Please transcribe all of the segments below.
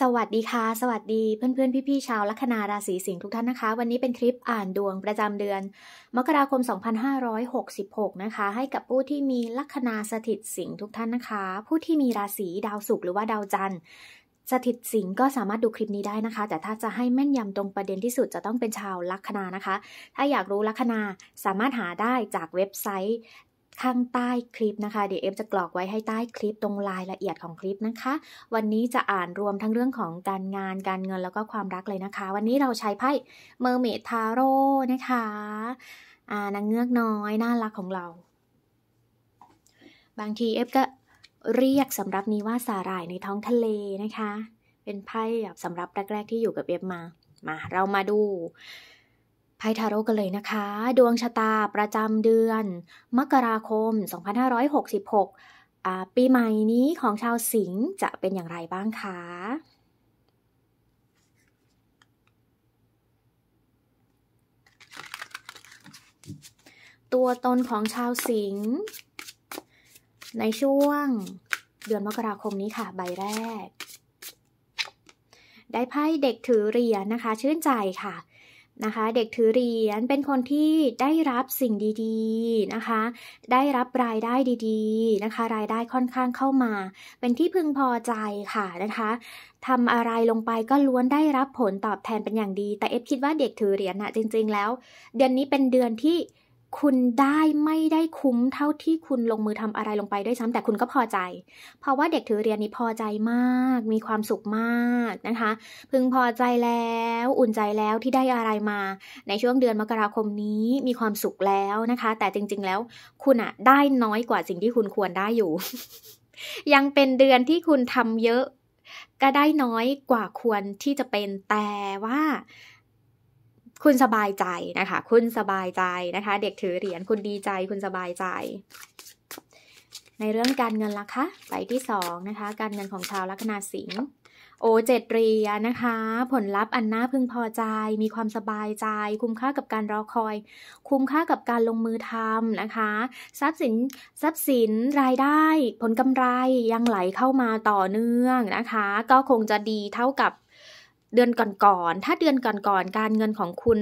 สวัสดีค่ะ สวัสดี เพื่อนเพื่อนพี่พี่ชาวลัคนาราศีสิงห์ทุกท่านนะคะ วันนี้เป็นคลิปอ่านดวงประจำเดือน มกราคม 2566นะคะ ให้กับผู้ที่มีลัคนาสถิตสิงห์ทุกท่านนะคะ ผู้ที่มีราศีดาวศุกร์หรือว่าดาวจันทร์สถิตสิงห์ก็สามารถดูคลิปนี้ได้นะคะ แต่ถ้าจะให้แม่นยำตรงประเด็นที่สุดจะต้องเป็นชาวลัคนานะคะ ถ้าอยากรู้ลัคนาสามารถหาได้จากเว็บไซต์ข้างใต้คลิปนะคะ เดี๋ยวเอฟจะกรอกไว้ให้ใต้คลิปตรงรายละเอียดของคลิปนะคะ วันนี้จะอ่านรวมทั้งเรื่องของการงานการเงินแล้วก็ความรักเลยนะคะ วันนี้เราใช้ไพ่เมอร์เมทาโร่นะคะ อ่านางเงือกน้อยน่ารักของเรา บางทีเอฟก็เรียกสำรับนี้ว่าสาหร่ายในท้องทะเลนะคะ เป็นไพ่สำรับแรก ๆที่อยู่กับเอฟมา มา เรามาดูไพ่ทาโร่กันเลยนะคะ ดวงชะตาประจำเดือนมกราคม 2566 ปีใหม่นี้ของชาวสิงห์จะเป็นอย่างไรบ้างคะตัวตนของชาวสิงห์ในช่วงเดือนมกราคมนี้ค่ะ ใบแรก ได้ไพ่เด็กถือเหรียญนะคะ ชื่นใจค่ะนะคะ เด็กถือเหรียญเป็นคนที่ได้รับสิ่งดีๆนะคะ ได้รับรายได้ดีๆนะคะ รายได้ค่อนข้างเข้ามา เป็นที่พึงพอใจค่ะนะคะทำอะไรลงไปก็ล้วนได้รับผลตอบแทนเป็นอย่างดี แต่เอฟคิดว่าเด็กถือเหรียญนะจริงๆแล้ว เดือนนี้เป็นเดือนที่คุณได้ไม่ได้คุ้มเท่าที่คุณลงมือทำอะไรลงไปด้วยซ้ำแต่คุณก็พอใจ เพราะว่าเด็กถือเรียนนี้พอใจมาก มีความสุขมากนะคะ พึงพอใจแล้ว อุ่นใจแล้วที่ได้อะไรมา ในช่วงเดือนมกราคมนี้มีความสุขแล้วนะคะ แต่จริง ๆแล้ว คุณอะได้น้อยกว่าสิ่งที่คุณควรได้อยู่ ยังเป็นเดือนที่คุณทำเยอะ ก็ได้น้อยกว่าควรที่จะเป็นแต่ว่าคุณสบายใจนะคะ คุณสบายใจนะคะ เด็กถือเหรียญ คุณดีใจคุณสบายใจ ในเรื่องการเงินล่ะคะใบที่สองนะคะ การเงินของชาวลัคนาสิงห์โอเจ็ดเรียนะคะ ผลลัพธ์อันน่าพึงพอใจ มีความสบายใจ คุ้มค่ากับการรอคอย คุ้มค่ากับการลงมือทำนะคะ ทรัพย์สินทรัพย์สินรายได้ ผลกำไร ยังไหลเข้ามาต่อเนื่องนะคะ ก็คงจะดีเท่ากับเดือนก่อนๆ ถ้าเดือนก่อนๆ การเงินของคุณ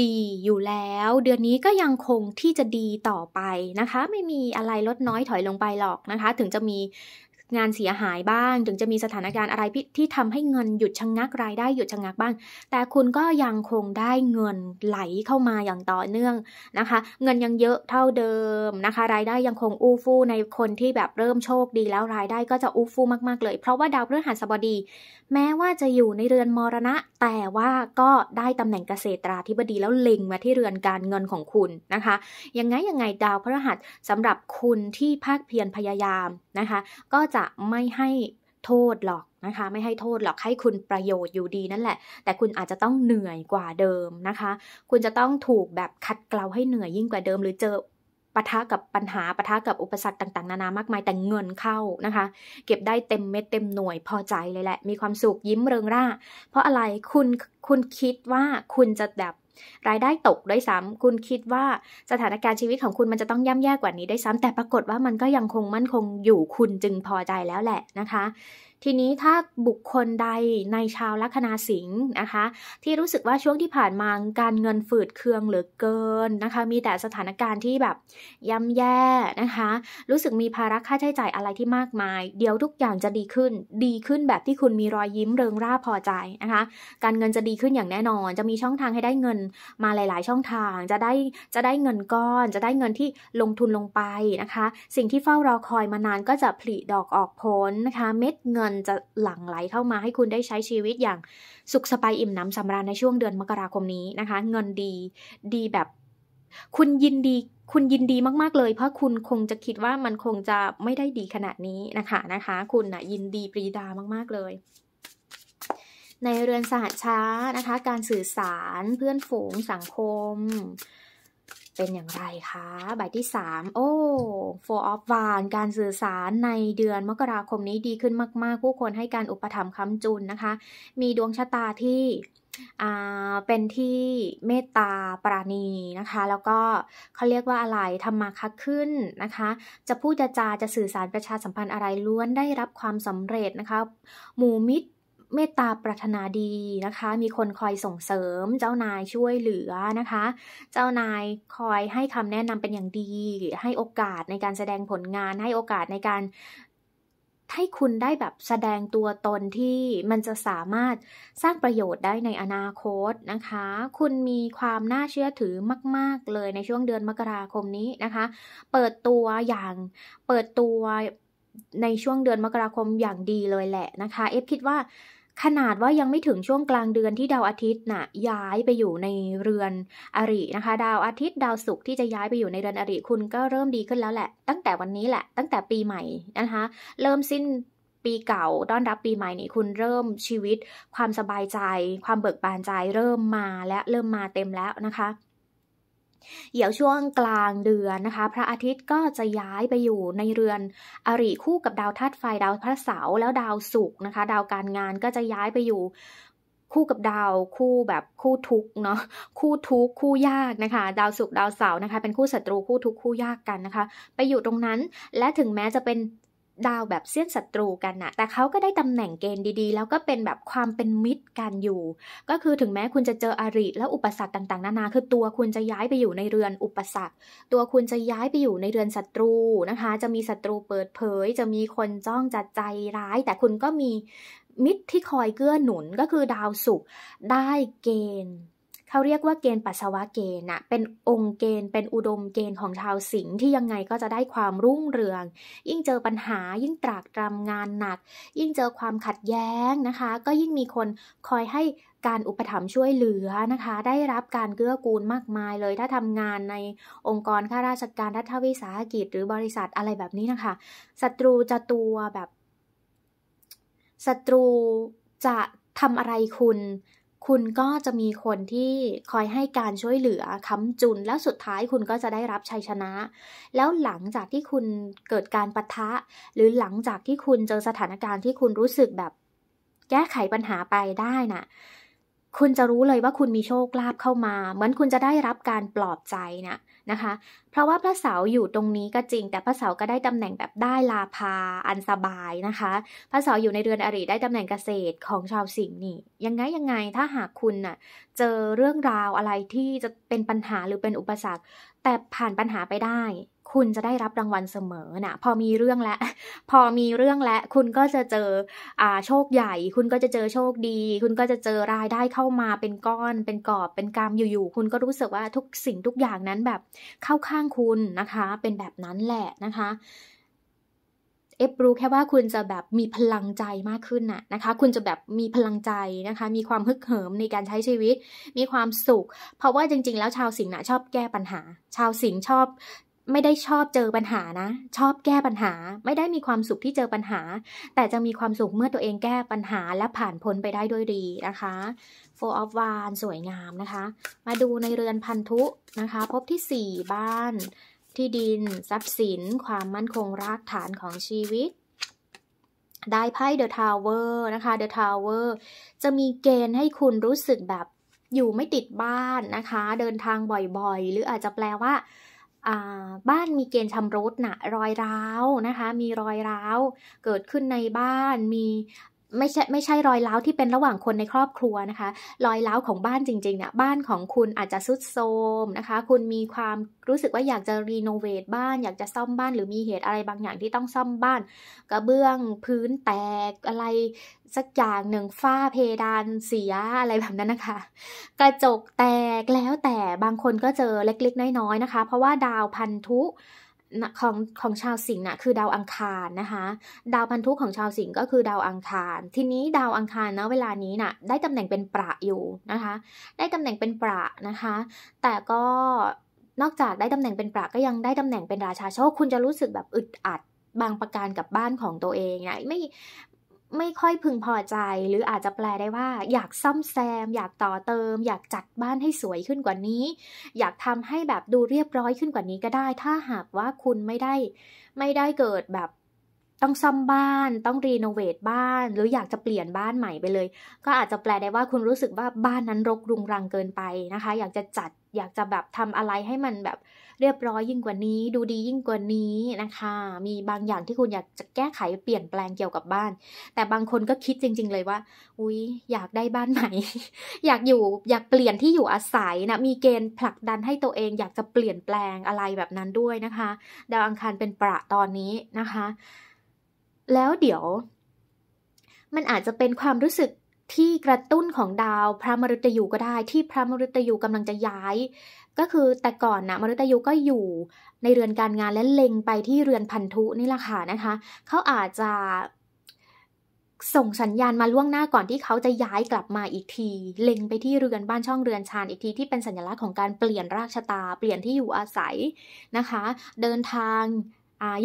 ดีอยู่แล้ว เดือนนี้ก็ยังคงที่จะดีต่อไปนะคะ ไม่มีอะไรลดน้อยถอยลงไปหรอกนะคะ ถึงจะมีงานเสียหายบ้าง ถึงจะมีสถานการณ์อะไรที่ทำให้เงินหยุดชะงงัก รายได้หยุดชะงงักบ้าง แต่คุณก็ยังคงได้เงินไหลเข้ามาอย่างต่อเนื่องนะคะ เงินยังเยอะเท่าเดิมนะคะ รายได้ยังคงอู้ฟู่ในคนที่แบบเริ่มโชคดีแล้วรายได้ก็จะอู้ฟู่มากๆเลย เพราะว่าดาวพฤหัสบดีแม้ว่าจะอยู่ในเรือนมรณะ แต่ว่าก็ได้ตำแหน่งเกษตราธิบดีแล้วเล็งมาที่เรือนการเงินของคุณนะคะยังไงยังไงดาวพระหัสสำหรับคุณที่ภาคเพียรพยายามนะคะ ก็จะไม่ให้โทษหรอกนะคะไม่ให้โทษหรอกให้คุณประโยชน์อยู่ดีนั่นแหละ แต่คุณอาจจะต้องเหนื่อยกว่าเดิมนะคะ คุณจะต้องถูกแบบคัดเกลาให้เหนื่อยยิ่งกว่าเดิมหรือเจอปะทะกับปัญหา ปะทะกับอุปสรรคต่างๆ นานา มากมายแต่เงินเข้านะคะ เก็บได้เต็มเม็ดเต็มหน่วยพอใจเลยแหละ มีความสุขยิ้มเริงร่า เพราะอะไร คุณคุณคิดว่าคุณจะแบบรายได้ตกด้วยซ้ำคุณคิดว่าสถานการณ์ชีวิตของคุณมันจะต้องย่ำแย่กว่านี้ ได้ซ้ำแต่ปรากฏว่ามันก็ยังคงมั่นคงอยู่คุณจึงพอใจแล้วแหละนะคะทีนี้ถ้าบุคคลใดในชาวลัคนาสิงห์นะคะที่รู้สึกว่าช่วงที่ผ่านมาการเงินฝืดเคืองเหลือเกินนะคะมีแต่สถานการณ์ที่แบบย่ำแย่นะคะรู้สึกมีภาระค่าใช้จ่ายอะไรที่มากมาย เดี๋ยวทุกอย่างจะดีขึ้น ดีขึ้นแบบที่คุณมีรอยยิ้มเริงร่าพอใจนะคะการเงินจะดีขึ้นอย่างแน่นอน จะมีช่องทางให้ได้เงินมาหลาย ๆ ช่องทาง จะได้จะได้เงินก้อน จะได้เงินที่ลงทุนลงไปนะคะ สิ่งที่เฝ้ารอคอยมานานก็จะผลิดอกออกผลนะคะเม็ดเงินันจะหลั่งไหลเข้ามาให้คุณได้ใช้ชีวิตอย่าง สุขสบายอิ่มน้ำสำราญในช่วงเดือนมกราคมนี้นะคะ เงินดีดีแบบ คุณยินดีคุณยินดีมากๆเลย เพราะคุณคงจะคิดว่ามันคงจะไม่ได้ดีขนาดนี้นะคะนะคะ คุณนะยินดีปรีดามาก ๆเลย ในเรือนสหัสช้านะคะ การสื่อสารเพื่อนฝูงสังคมเป็นอย่างไรคะ ใบที่ 3 โอ้ Four of Wands การสื่อสารในเดือนมกราคมนี้ดีขึ้นมาก ๆ ผู้คนให้การอุปถัมภ์ค้ำจุนนะคะ มีดวงชะตาที่เป็นที่เมตตาปราณีนะคะ แล้วก็เขาเรียกว่าอะไรทำมาคักขึ้นนะคะ จะพูดจะจาจะสื่อสารประชาสัมพันธ์อะไรล้วนได้รับความสำเร็จนะคะ หมู่มิตรเมตตาปรารถนาดีนะคะ มีคนคอยส่งเสริม เจ้านายช่วยเหลือนะคะ เจ้านายคอยให้คำแนะนำเป็นอย่างดี ให้โอกาสในการแสดงผลงาน ให้โอกาสในการให้คุณได้แบบแสดงตัวตนที่มันจะสามารถสร้างประโยชน์ได้ในอนาคตนะคะ คุณมีความน่าเชื่อถือมาก ๆเลย ในช่วงเดือนมกราคมนี้นะคะ เปิดตัวอย่างเปิดตัวในช่วงเดือนมกราคมอย่างดีเลยแหละนะคะ เอฟคิดว่าขนาดว่ายังไม่ถึงช่วงกลางเดือนที่ดาวอาทิตย์น่ะย้ายไปอยู่ในเรือนอริ นะคะ ดาวอาทิตย์ดาวศุกร์ที่จะย้ายไปอยู่ในเรือนอริคุณก็เริ่มดีขึ้นแล้วแหละ ตั้งแต่วันนี้แหละ ตั้งแต่ปีใหม่นะคะ เริ่มสิ้นปีเก่าต้อนรับปีใหม่นี่คุณเริ่มชีวิต ความสบายใจ ความเบิกบานใจ เริ่มมาและเริ่มมาเต็มแล้วนะคะเดี๋ยวช่วงกลางเดือนนะคะ พระอาทิตย์ก็จะย้ายไปอยู่ในเรือน อริคู่กับดาวธาตุไฟดาวพระเสาแล้วดาวศุกร์นะคะ ดาวการงานก็จะย้ายไปอยู่ คู่กับดาวคู่แบบคู่ทุกเนาะคู่ทุกคู่ยากนะคะดาวศุกร์ดาวเสาร์นะคะ เป็นคู่ศัตรูคู่ทุกคู่ยากกันนะคะ ไปอยู่ตรงนั้นและถึงแม้จะเป็นดาวแบบเสี้ยนศัตรูกันนะแต่เขาก็ได้ตำแหน่งเกณฑ์ดีๆ แล้วก็เป็นแบบความเป็นมิตรกันอยู่ ก็คือถึงแม้คุณจะเจอ อริและอุปสรรคต่างๆ นานา คือตัวคุณจะย้ายไปอยู่ในเรือนอุปสรรค ตัวคุณจะย้ายไปอยู่ในเรือนศัตรูนะคะ จะมีศัตรูเปิดเผย จะมีคนจ้องจัดใจร้าย แต่คุณก็มีมิตรที่คอยเกื้อหนุน ก็คือดาวศุกร์ได้เกณฑ์เขาเรียกว่าเกณฑ์ปัสสาวะเกณฑ์นะเป็นองค์เกณฑ์ เป็นอุดมเกณฑ์ของชาวสิงห์ที่ยังไงก็จะได้ความรุ่งเรือง ยิ่งเจอปัญหา ยิ่งตรากตรำงานหนัก ยิ่งเจอความขัดแย้งนะคะ ก็ยิ่งมีคนคอยให้การอุปถัมภ์ช่วยเหลือนะคะ ได้รับการเกื้อกูลมากมายเลย ถ้าทำงานในองค์กรข้าราชการ รัฐวิสาหกิจ หรือบริษัทอะไรแบบนี้นะคะ ศัตรูจะตัวแบบ ศัตรูจะทำอะไรคุณคุณก็จะมีคนที่คอยให้การช่วยเหลือค้ำจุนแล้วสุดท้ายคุณก็จะได้รับชัยชนะ แล้วหลังจากที่คุณเกิดการปะทะ หรือหลังจากที่คุณเจอสถานการณ์ที่คุณรู้สึกแบบแก้ไขปัญหาไปได้นะ่ะคุณจะรู้เลยว่าคุณมีโชคลาภเข้ามา เหมือนคุณจะได้รับการปลอบใจนะนะคะ เพราะว่าพระเสาอยู่ตรงนี้ก็จริง แต่พระเสาก็ได้ตำแหน่งแบบได้ลาภาอันสบายนะคะ พระเสาอยู่ในเรือนอริได้ตำแหน่งเกษตรของชาวสิงห์นี่ ยังไงยังไงถ้าหากคุณน่ะเจอเรื่องราวอะไรที่จะเป็นปัญหาหรือเป็นอุปสรรคแต่ผ่านปัญหาไปได้คุณจะได้รับรางวัลเสมอนะพอมีเรื่องและ พอมีเรื่องและ คุณก็จะเจออ่าโชคใหญ่ คุณก็จะเจอโชคดี คุณก็จะเจอรายได้เข้ามาเป็นก้อน เป็นกอบ เป็นกามอยู่ๆ คุณก็รู้สึกว่าทุกสิ่งทุกอย่างนั้นแบบเข้าข้างคุณนะคะ เป็นแบบนั้นแหละนะคะ เอฟรู้แค่ว่าคุณจะแบบมีพลังใจมากขึ้นน่ะนะคะ คุณจะแบบมีพลังใจนะคะ มีความฮึกเหิมในการใช้ชีวิต มีความสุข เพราะว่าจริงๆ แล้วชาวสิงห์น่ะชอบแก้ปัญหา ชาวสิงห์ชอบไม่ได้ชอบเจอปัญหานะ ชอบแก้ปัญหา ไม่ได้มีความสุขที่เจอปัญหา แต่จะมีความสุขเมื่อตัวเองแก้ปัญหา และผ่านพ้นไปได้ด้วยดีนะคะ Four of w a n d สวยงามนะคะ มาดูในเรือนพันธุนะคะ พบที่ 4 บ้าน ที่ดินทรัพย์สินความมั่นคงรากฐานของชีวิต ได้ไพ่ The Tower นะคะ The Tower จะมีเกณฑ์ให้คุณรู้สึกแบบอยู่ไม่ติดบ้านนะคะ เดินทางบ่อย ๆ หรืออาจจะแปลว่าบ้านมีเกณฑ์ชำรุดนะรอยร้าวนะคะ มีรอยร้าวเกิดขึ้นในบ้านมีไม่ใช่ไม่ใช่รอยเล้าที่เป็นระหว่างคนในครอบครัวนะคะ รอยเล้าของบ้านจริงๆเนี่ยบ้านของคุณอาจจะซุดโทมนะคะคุณมีความรู้สึกว่าอยากจะรีโนเวทบ้านอยากจะซ่อมบ้านหรือมีเหตุอะไรบางอย่างที่ต้องซ่อมบ้าน กระเบื้องพื้นแตกอะไร สักอย่างหนึ่งฝ้าเพดานเสียอะไรแบบนั้นนะคะกระจกแตกแล้วแต่บางคนก็เจอเล็กๆน้อยๆนะคะ เพราะว่าดาวพันธุของของชาวสิงห์นะคือดาวอังคารนะคะดาวพันธุของชาวสิงห์ก็คือดาวอังคาร ทีนี้ดาวอังคารนะเวลานี้นะ่ะได้ตำแหน่งเป็นประอยู่นะคะได้ตำแหน่งเป็นประนะคะแต่ก็นอกจากได้ตำแหน่งเป็นประก็ยังได้ตำแหน่งเป็นราชาโชคคุณจะรู้สึกแบบอึดอัดบางประการกับบ้านของตัวเองเนะไม่ไม่ค่อยพึงพอใจ หรืออาจจะแปลได้ว่า อยากซ่อมแซม อยากต่อเติม อยากจัดบ้านให้สวยขึ้นกว่านี้ อยากทำให้แบบดูเรียบร้อยขึ้นกว่านี้ก็ได้ ถ้าหากว่าคุณไม่ได้ ไม่ได้เกิดแบบต้องซ่อมบ้าน ต้องรีโนเวทบ้าน หรืออยากจะเปลี่ยนบ้านใหม่ไปเลย ก็อาจจะแปลได้ว่าคุณรู้สึกว่าบ้านนั้นรกรุงรังเกินไปนะคะ อยากจะจัดอยากจะแบบทำอะไรให้มันแบบเรียบร้อยยิ่งกว่านี้ ดูดียิ่งกว่านี้นะคะ มีบางอย่างที่คุณอยากจะแก้ไขเปลี่ยนแปลงเกี่ยวกับบ้าน แต่บางคนก็คิดจริงๆเลยว่า อุ๊ยอยากได้บ้านใหม่ อยากอยู่ อยากเปลี่ยนที่อยู่อาศัยนะมีเกณฑ์ผลักดันให้ตัวเอง อยากจะเปลี่ยนแปลงอะไรแบบนั้นด้วยนะคะ ดาวอังคารเป็นประตอนนี้นะคะแล้วเดี๋ยว มันอาจจะเป็นความรู้สึกที่กระตุ้นของดาวพระมฤตยูก็ได้ ที่พระมฤตยูกำลังจะย้าย ก็คือแต่ก่อนนะมฤตยูก็อยู่ในเรือนการงานและเล็งไปที่เรือนพันธุนี่แหละค่ะนะคะเขาอาจจะส่งสัญญาณมาล่วงหน้าก่อนที่เขาจะย้ายกลับมาอีกที เล็งไปที่เรือนบ้านช่องเรือนชานอีกที ที่เป็นสัญลักษณ์ของการเปลี่ยนราชตา เปลี่ยนที่อยู่อาศัยนะคะ เดินทาง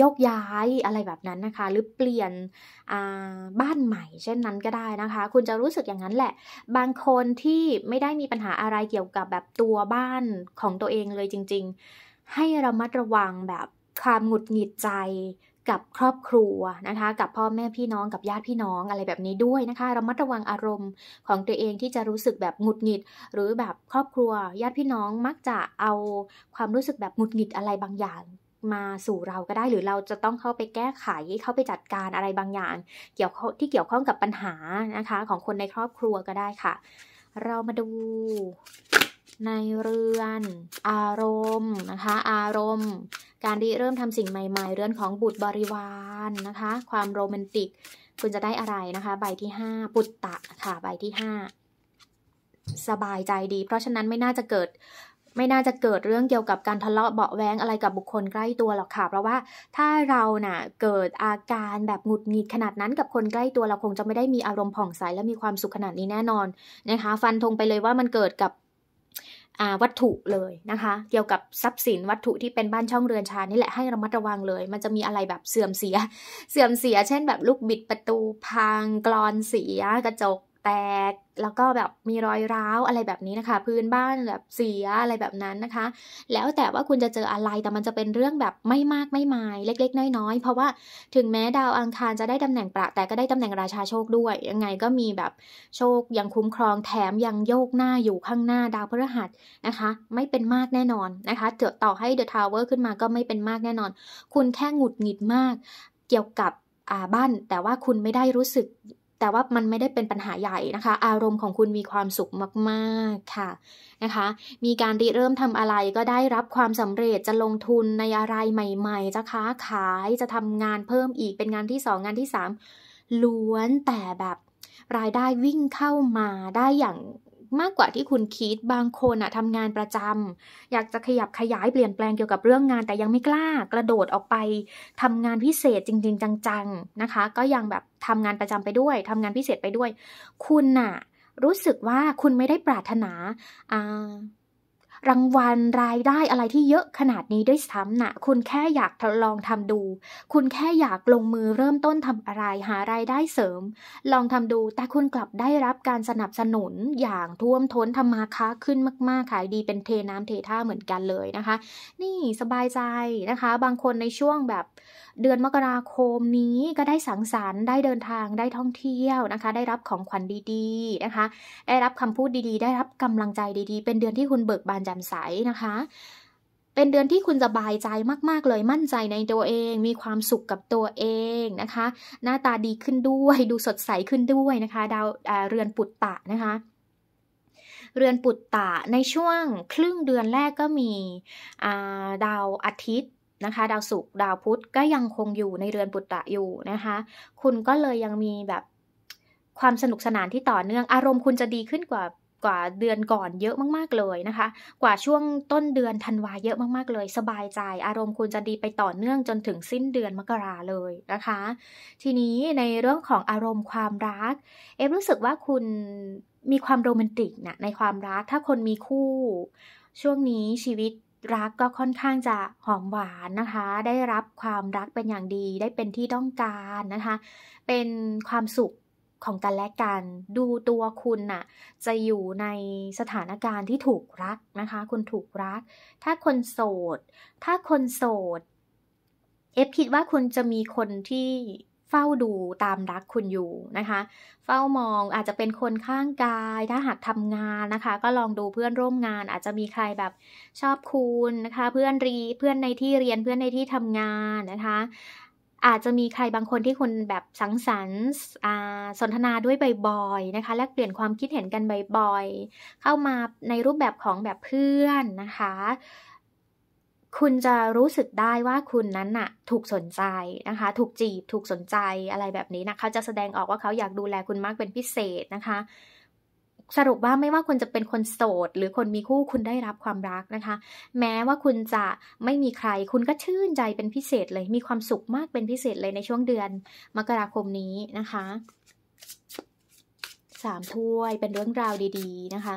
ยกย้ายอะไรแบบนั้นนะคะ หรือเปลี่ยนบ้านใหม่ เช่นนั้นก็ได้นะคะ คุณจะรู้สึกอย่างนั้นแหละ บางคนที่ไม่ได้มีปัญหาอะไรเกี่ยวกับแบบตัวบ้านของตัวเองเลยจริง ๆ ให้เรามัดระวังแบบความหงุดหงิดใจกับครอบครัวนะคะ กับพ่อแม่พี่น้องกับญาติพี่น้องอะไรแบบนี้ด้วยนะคะเรามัดระวังอารมณ์ของตัวเองที่จะรู้สึกแบบหงุดหงิดหรือแบบครอบครัว ญาติพี่น้องมักจะเอาความรู้สึกแบบหงุดหงิดอะไรบางอย่างมาสู่เราก็ได้หรือเราจะต้องเข้าไปแก้ไขเข้าไปจัดการอะไรบางอย่าง เกี่ยวที่เกี่ยวข้องกับปัญหานะคะ ของคนในครอบครัวก็ได้ค่ะ เรามาดู ในเรือน อารมณ์นะคะอารมณ์ การที่เริ่มทำสิ่งใหม่ๆ เรือนของบุตรบริวารนะคะ ความโรแมนติกคุณจะได้อะไรนะคะ ใบที่5ปุตตะค่ะ ใบที่ 5 สบายใจดี เพราะฉะนั้นไม่น่าจะเกิดไม่น่าจะเกิดเรื่องเกี่ยวกับการทะเลาะเบาแวงอะไรกับบุคคลใกล้ตัวหรอกค่ะ เพราะว่าถ้าเราน่ะเกิดอาการแบบหงุดหงิดขนาดนั้นกับคนใกล้ตัวเราคงจะไม่ได้มีอารมณ์ผ่องใสและมีความสุขขนาดนี้แน่นอนนะคะ ฟันธงไปเลยว่ามันเกิดกับวัตถุเลยนะคะ เกี่ยวกับทรัพย์สินวัตถุที่เป็นบ้านช่องเรือนชานี่แหละให้ระมัดระวังเลย มันจะมีอะไรแบบเสื่อมเสีย เสื่อมเสีย เช่น แบบลูกบิดประตูพังกรอนเสียกระจกแตกแล้วก็แบบมีรอยร้าวอะไรแบบนี้นะคะ พื้นบ้านแบบเสียอะไรแบบนั้นนะคะ แล้วแต่ว่าคุณจะเจออะไรแต่มันจะเป็นเรื่องแบบไม่มากไม่มาย เล็กๆน้อยๆ เพราะว่าถึงแม้ดาวอังคารจะได้ตำแหน่งประ แต่ก็ได้ตำแหน่งราชาโชคด้วยยังไงก็มีแบบโชคยังคุ้มครองแถมยังโยกหน้าอยู่ข้างหน้าดาวพฤหัสนะคะ ไม่เป็นมากแน่นอนนะคะเต่อให้เดอะทาวเวอร์ขึ้นมาก็ไม่เป็นมากแน่นอน คุณแค่หงุดหงิดมากเกี่ยวกับบ้าน แต่ว่าคุณไม่ได้รู้สึกแต่ว่ามันไม่ได้เป็นปัญหาใหญ่นะคะ อารมณ์ของคุณมีความสุขมากๆ ค่ะนะคะ มีการริเริ่มทำอะไรก็ได้รับความสำเร็จจะลงทุนในอะไรใหม่ ๆ จะค้าขาย จะทำงานเพิ่มอีกเป็นงานที่สองงานที่สามล้วนแต่แบบรายได้วิ่งเข้ามาได้อย่างมากกว่าที่คุณคิดบางคนอะทำงานประจำอยากจะขยับขยายเปลี่ยนแปลงเกี่ยวกับเรื่องงาน แต่ยังไม่กล้ากระโดดออกไปทำงานพิเศษจริง ๆ จังๆนะคะ ก็ยังแบบทำงานประจำไปด้วยทำงานพิเศษไปด้วย คุณน่ะ รู้สึกว่าคุณไม่ได้ปรารถนารางวัลรายได้อะไรที่เยอะขนาดนี้ด้วยซ้ำนะคุณแค่อยากทดลองทำดู คุณแค่อยากลงมือเริ่มต้นทำอะไรหารายได้เสริม ลองทำดูแต่คุณกลับได้รับการสนับสนุนอย่างท่วมท้นทำมาค้าขึ้นมากๆขายดีเป็นเทน้ำเทท่าเหมือนกันเลยนะคะ นี่สบายใจนะคะ บางคนในช่วงแบบ เดือนมกราคมนี้ก็ได้สังสรรค์ได้เดินทางได้ท่องเที่ยวนะคะ ได้รับของขวัญดีๆนะคะ ได้รับคำพูดดีๆ ได้รับกำลังใจดีๆ เป็นเดือนที่คุณเบิกบานจ่มใสนะคะเป็นเดือนที่คุณสบายใจมากๆ เลยมั่นใจในตัวเองมีความสุขกับตัวเองนะคะ หน้าตาดีขึ้นด้วยดูสดใสขึ้นด้วยนะคะดาวเรือนปุตตะนะคะ เรือนปุตตะในช่วงครึ่งเดือนแรกก็มีดาวอาทิตย์นะคะดาวศุกร์ดาวพุธก็ยังคงอยู่ในเรือนปุตตะอยู่นะคะ คุณก็เลยยังมีแบบความสนุกสนานที่ต่อเนื่องอารมณ์คุณจะดีขึ้นกว่ากว่าเดือนก่อนเยอะมากๆเลยนะคะ กว่าช่วงต้นเดือนธันวาเยอะมากๆเลย สบายใจ อารมณ์คุณจะดีไปต่อเนื่องจนถึงสิ้นเดือนมกราเลยนะคะ ทีนี้ในเรื่องของอารมณ์ความรักเอฟรู้สึกว่าคุณมีความโรแมนติกนะในความรักถ้าคนมีคู่ ช่วงนี้ชีวิตรักก็ค่อนข้างจะหอมหวานนะคะ ได้รับความรักเป็นอย่างดีได้เป็นที่ต้องการนะคะ เป็นความสุขของกันและกันดูตัวคุณน่ะจะอยู่ในสถานการณ์ที่ถูกรักนะคะคุณถูกรัก ถ้าคนโสด ถ้าคนโสด เอฟคิดว่าคุณจะมีคนที่เฝ้าดูตามรักคุณอยู่นะคะ เฝ้ามองอาจจะเป็นคนข้างกายถ้าหากทำงานนะคะ ก็ลองดูเพื่อนร่วมงาน อาจจะมีใครแบบชอบคุณนะคะ เพื่อนรีเพื่อนในที่เรียน เพื่อนในที่ทำงานนะคะอาจจะมีใครบางคนที่คุณแบบสังสรรค์สนทนาด้วยบ่อยๆนะคะ แลกเปลี่ยนความคิดเห็นกันบ่อยๆเข้ามาในรูปแบบของแบบเพื่อนนะคะ คุณจะรู้สึกได้ว่าคุณนั้นน่ะ ถูกสนใจนะคะ ถูกจีบถูกสนใจอะไรแบบนี้นะเขาจะแสดงออกว่าเขาอยากดูแลคุณมากเป็นพิเศษนะคะสรุปว่าไม่ว่าคุณจะเป็นคนโสดหรือคนมีคู่คุณได้รับความรักนะคะ แม้ว่าคุณจะไม่มีใครคุณก็ชื่นใจเป็นพิเศษเลยมีความสุขมากเป็นพิเศษเลยในช่วงเดือนมกราคมนี้นะคะสามถ้วยเป็นเรื่องราวดีๆนะคะ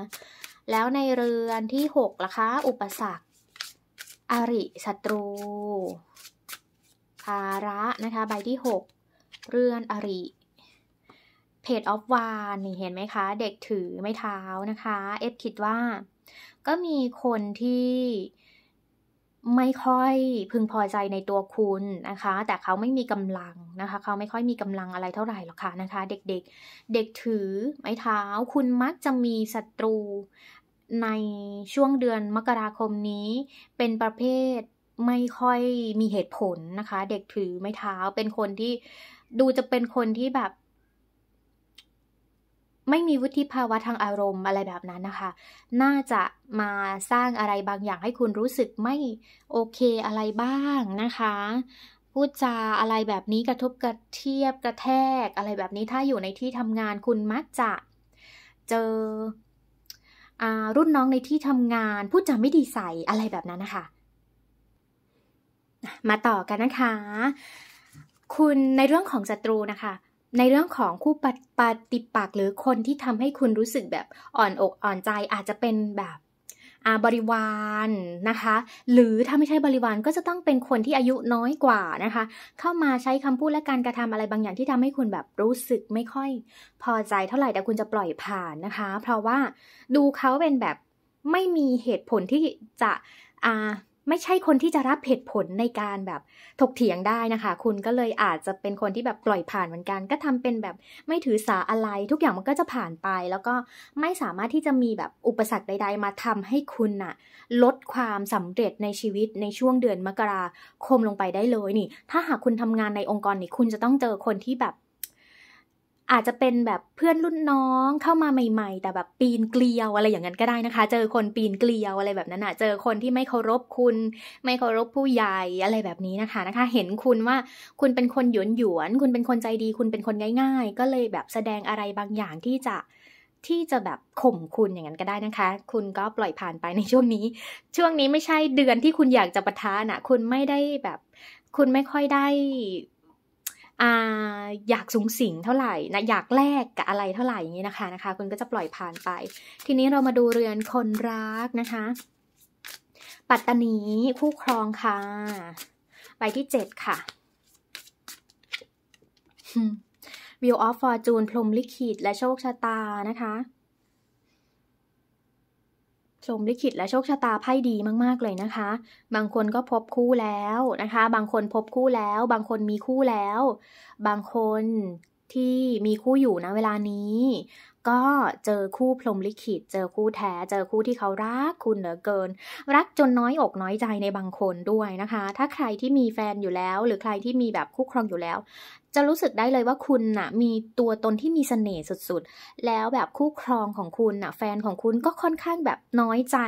แล้วในเรือนที่หกล่ะคะ อุปสรรคอริศัตรูภาระนะคะ ใบที่หกเรือนอริเพจออฟวานนี่เห็นไหมคะ เด็กถือไม้เท้านะคะเอฟคิดว่าก็มีคนที่ไม่ค่อยพึงพอใจในตัวคุณนะคะ แต่เขาไม่มีกำลังนะคะเขาไม่ค่อยมีกำลังอะไรเท่าไหร่หรอกค่ะนะคะเด็กๆเเด็กถือไม้เท้าคุณมักจะมีศัตรูในช่วงเดือนมกราคมนี้เป็นประเภทไม่ค่อยมีเหตุผลนะคะ เด็กถือไม้เท้าเป็นคนที่ดูจะเป็นคนที่แบบไม่มีวุฒิภาวะทางอารมณ์อะไรแบบนั้นนะคะ น่าจะมาสร้างอะไรบางอย่างให้คุณรู้สึกไม่โอเคอะไรบ้างนะคะ พูดจาอะไรแบบนี้กระทบกระเทียบกระแทกอะไรแบบนี้ถ้าอยู่ในที่ทำงานคุณมักจะเจอรุ่นน้องในที่ทำงานพูดจาไม่ดีใส่อะไรแบบนั้นนะคะ มาต่อกันนะคะ คุณในเรื่องของศัตรูนะคะในเรื่องของคู่ปฏิปักษ์หรือคนที่ทำให้คุณรู้สึกแบบอ่อนอกอ่อนใจอาจจะเป็นแบบบริวารนะคะ หรือถ้าไม่ใช่บริวารก็จะต้องเป็นคนที่อายุน้อยกว่านะคะ เข้ามาใช้คำพูดและการกระทำอะไรบางอย่างที่ทำให้คุณแบบรู้สึกไม่ค่อย พอใจเท่าไหร่แต่คุณจะปล่อยผ่านนะคะ เพราะว่าดูเขาเป็นแบบไม่มีเหตุผลที่จะอ่าไม่ใช่คนที่จะรับเหตุผลในการแบบถกเถียงได้นะคะ คุณก็เลยอาจจะเป็นคนที่แบบ ปล่อยผ่านเหมือนกัน ก็ทำเป็นแบบไม่ถือสาอะไร ทุกอย่างมันก็จะผ่านไป แล้วก็ไม่สามารถที่จะมีแบบอุปสรรคใด ๆ มาทำให้คุณน่ะลดความสำเร็จในชีวิตในช่วงเดือนมกราคมลงไปได้เลยนี่ ถ้าหากคุณทำงานในองค์กรนี่คุณจะต้องเจอคนที่แบบอาจจะเป็นแบบเพื่อนรุ่นน้องเข้ามาใหม่ๆ แต่แบบปีนเกลียวอะไรอย่างนั้นก็ได้นะคะ เจอคนปีนเกลียวอะไรแบบนั้นอะ่ะเจอคนที่ไม่เคารพคุณ ไม่เคารพผู้ใหญ่อะไรแบบนี้นะคะนะคะ เห็นคุณว่าคุณเป็นคนหยวนหยวนคุณเป็นคนใจดี คุณเป็นคนง่ายๆ ก็เลยแบบแสดงอะไรบางอย่างที่จะที่จะแบบข่มคุณอย่างนั้นก็ได้นะคะ คุณก็ปล่อยผ่านไปในช่วงนี้ ช่วงนี้ไม่ใช่เดือนที่คุณอยากจะปะทะนะคุณไม่ได้แบบคุณไม่ค่อยได้อยากสูงสิงเท่าไหร่นะอยากแลกกับอะไรเท่าไหร่อย่างนี้นะคะนะคะ คุณก็จะปล่อยผ่านไป ทีนี้เรามาดูเรือนคนรักนะคะ ปัตตานีคู่ครองค่ะใบที่เจ็ดค่ะ View of Fortune พรมลิขิตและโชคชะตานะคะชมลิขิตและ โชคชะตาไพ่ดีมากๆเลยนะคะ บางคนก็พบคู่แล้วนะคะ บางคนพบคู่แล้ว บางคนมีคู่แล้ว บางคนที่มีคู่อยู่นะเวลานี้ ก็เจอคู่พรมลิขิต เจอคู่ แท้ เจอคู่ที่เขารักคุณเหลือเกิน รักจนน้อยอกน้อยใจในบางคนด้วยนะคะ ถ้าใครที่มีแฟนอยู่แล้วหรือใครที่มีแบบคู่ครองอยู่แล้วจะรู้สึกได้เลยว่าคุณน่ะมีตัวตนที่มีเสน่ห์สุด ๆ แล้วแบบคู่ครองของคุณน่ะแฟนของคุณก็ค่อนข้างแบบน้อยใจ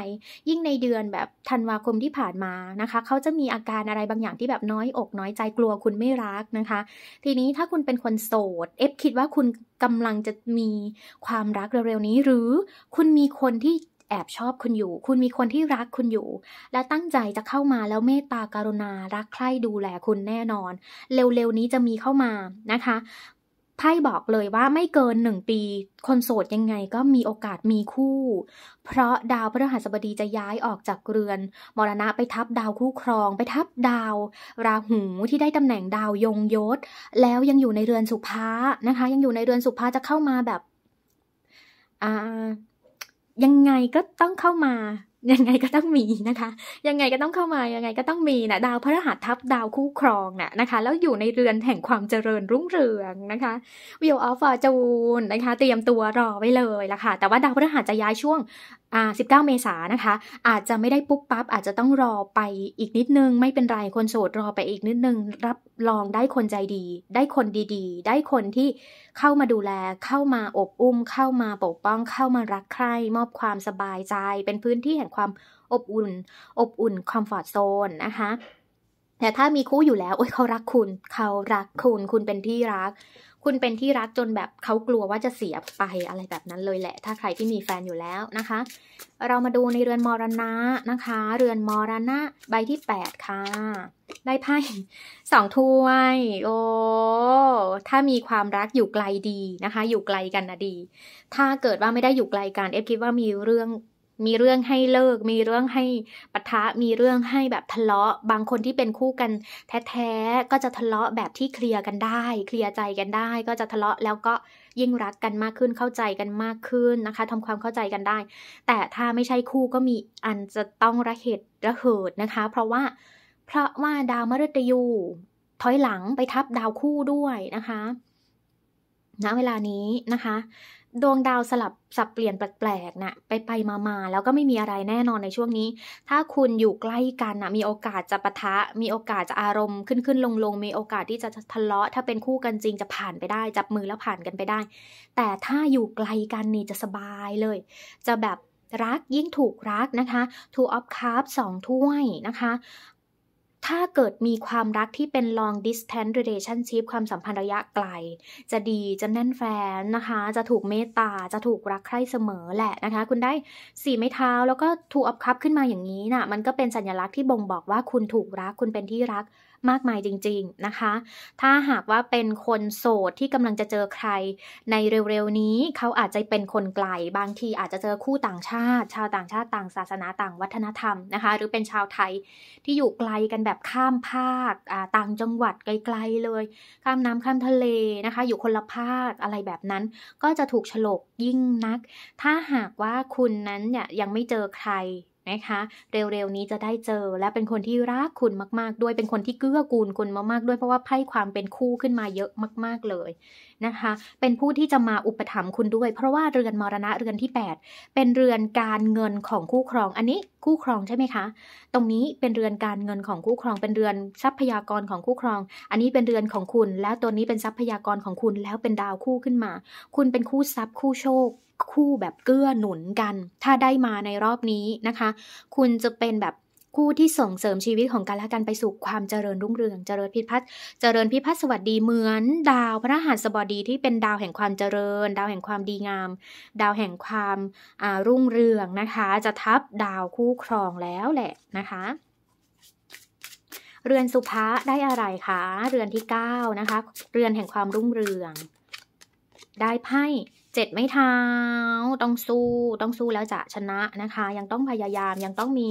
ยิ่งในเดือนแบบธันวาคมที่ผ่านมานะคะ เขาจะมีอาการอะไรบางอย่างที่แบบน้อยอก น้อยใจกลัวคุณไม่รักนะคะ ทีนี้ถ้าคุณเป็นคนโสด เอฟคิดว่าคุณกำลังจะมีความรักเร็วๆนี้ หรือคุณมีคนที่แอบชอบคุณอยู่ คุณมีคนที่รักคุณอยู่ และตั้งใจจะเข้ามาแล้วเมตตาการุณา รักใคร่ดูแลคุณแน่นอน เร็วๆ นี้จะมีเข้ามานะคะ ไพ่บอกเลยว่าไม่เกินหนึ่งปี คนโสดยังไงก็มีโอกาสมีคู่ เพราะดาวพฤหัสบดีจะย้ายออกจากเรือนมรณะไปทับดาวคู่ครอง ไปทับดาว ราหูที่ได้ตำแหน่งดาวยงยศ แล้วยังอยู่ในเรือนสุภานะคะ ยังอยู่ในเรือนสุภาจะเข้ามาแบบ อ่ายังไงก็ต้องเข้ามา ยังไงก็ต้องมีนะคะ ยังไงก็ต้องเข้ามา ยังไงก็ต้องมีนะดาวพระรหัสทับดาวคู่ครองนะนะคะ แล้วอยู่ในเรือนแห่งความเจริญรุ่งเรืองนะคะวิวออฟจูนนะคะเตรียมตัวรอไว้เลยละค่ะ แต่ว่าดาวพระรหัสจะย้ายช่วง อ่าสิเมษานะคะ อาจจะไม่ได้ปุ๊บปั๊บอาจจะต้องรอไปอีกนิดนึง ไม่เป็นไรคนโสดรอไปอีกนิดนึงรับลองได้คนใจดี ได้คนดีๆ ได้คนที่เข้ามาดูแลเข้ามาอบอุ้มเข้ามาปกป้องเข้ามารักใคร่ มอบความสบายใจ เป็นพื้นที่แห่งความอบอุ่น อบอุ่นคอมฟอร์ทโซนนะคะแต่ถ้ามีคู่อยู่แล้วโอ้ยเขารักคุณ เขารักคุณ คุณเป็นที่รักคุณเป็นที่รัก จนแบบเขากลัวว่าจะเสียไปอะไรแบบนั้นเลยแหละ ถ้าใครที่มีแฟนอยู่แล้วนะคะ เรามาดูในเรือนมรณะนะคะ เรือนมรณะใบที่แปดค่ะ ได้ไพ่สองถ้วย โอ้ถ้ามีความรักอยู่ไกลดีนะคะ อยู่ไกลกันนะดี ถ้าเกิดว่าไม่ได้อยู่ไกลกันเอฟคิดว่ามีเรื่องมีเรื่องให้เลิก มีเรื่องให้ปะทะ มีเรื่องให้แบบทะเลาะ บางคนที่เป็นคู่กัน แท้ๆก็จะทะเลาะแบบที่เคลียร์กันได้ เคลียร์ใจกันได้ ก็จะทะเลาะแล้วก็ยิ่งรักกันมากขึ้นเข้าใจกันมากขึ้นนะคะ ทำความเข้าใจกันได้ แต่ถ้าไม่ใช่คู่ก็มีอันจะต้องระเหตุระเหิดนะคะ เพราะว่าเพราะว่าดาวมฤตยูถอยหลังไปทับดาวคู่ด้วยนะคะ ณเวลานี้นะคะดวงดาวสลับสับเปลี่ยนแปลกๆนะ่ะไปไปมามาแล้วก็ไม่มีอะไรแน่นอนในช่วงนี้ ถ้าคุณอยู่ใกล้กันนะมีโอกาสจะปะทะ มีโอกาสจะอารมณ์ขึ้นขึ้นลงลงมีโอกาสที่จะทะเลาะถ้าเป็นคู่กันจริงจะผ่านไปได้ จับมือแล้วผ่านกันไปได้ แต่ถ้าอยู่ไกลกันนี่จะสบายเลย จะแบบรักยิ่งถูกรักนะคะ two of cups สองถ้วยนะคะถ้าเกิดมีความรักที่เป็น long distance relationship ความสัมพันธ์ระยะไกล จะดี จะแน่นแฟนนะคะ จะถูกเมตตา จะถูกรักใคร่เสมอแหละนะคะ คุณได้สี่ไม้เท้าแล้วก็ถูกอับคับขึ้นมาอย่างนี้นะ่ะ มันก็เป็นสัญลักษณ์ที่บ่งบอกว่าคุณถูกรัก คุณเป็นที่รักมากมายจริงๆนะคะ ถ้าหากว่าเป็นคนโสดที่กำลังจะเจอใคร ในเร็วๆนี้เขาอาจจะเป็นคนไกล บางทีอาจจะเจอคู่ต่างชาติ ชาวต่างชาติต่างศาสนาต่างวัฒนธรรมนะคะ หรือเป็นชาวไทยที่อยู่ไกลกันแบบข้ามภาคต่างจังหวัดไกล ๆเลยข้ามน้ำข้ามทะเลนะคะ อยู่คนละภาคอะไรแบบนั้น ก็จะถูกฉลกยิ่งนัก ถ้าหากว่าคุณนั้นเนี่ยยังไม่เจอใครนะคะเร็วๆนี้จะได้เจอและเป็นคนที่รักคุณมาก ๆ ด้วยเป็นคนที่เกื้อกูลคุณมากๆด้วย เพราะว่าไพ่ความเป็นคู่ขึ้นมาเยอะมาก ๆเลยนะคะ เป็นผู้ที่จะมาอุปถัมภ์คุณด้วย เพราะว่าเรือนมรณะเรือนที่ 8 เป็นเรือนการเงินของคู่ครอง อันนี้คู่ครองใช่ไหมคะ ตรงนี้เป็นเรือนการเงินของคู่ครอง เป็นเรือนทรัพยากรของคู่ครอง อันนี้เป็นเรือนของคุณ แล้วตัวนี้เป็นทรัพยากรของคุณแล้วเป็นดาวคู่ขึ้นมา คุณเป็นคู่ทรัพย์คู่โชคคู่แบบเกื้อหนุนกัน ถ้าได้มาในรอบนี้นะคะ คุณจะเป็นแบบคู่ที่ส่งเสริมชีวิตของกันและกันไปสู่ความเจริญรุ่งเรือง เจริญพิพัฒน์เจริญพิพัฒน์สวัสดีเหมือน ดาวพระหัสบดีที่เป็นดาวแห่งความเจริญ ดาวแห่งความดีงาม ดาวแห่งความรุ่งเรืองนะคะ จะทับดาวคู่ครองแล้วแหละนะคะ เรือนสุภาได้อะไรคะ เรือนที่9นะคะ เรือนแห่งความรุ่งเรือง ได้ไพ่เจ็ดไม่เท้าต้องสู้ต้องสู้แล้วจะชนะนะคะ ยังต้องพยายามยังต้องมี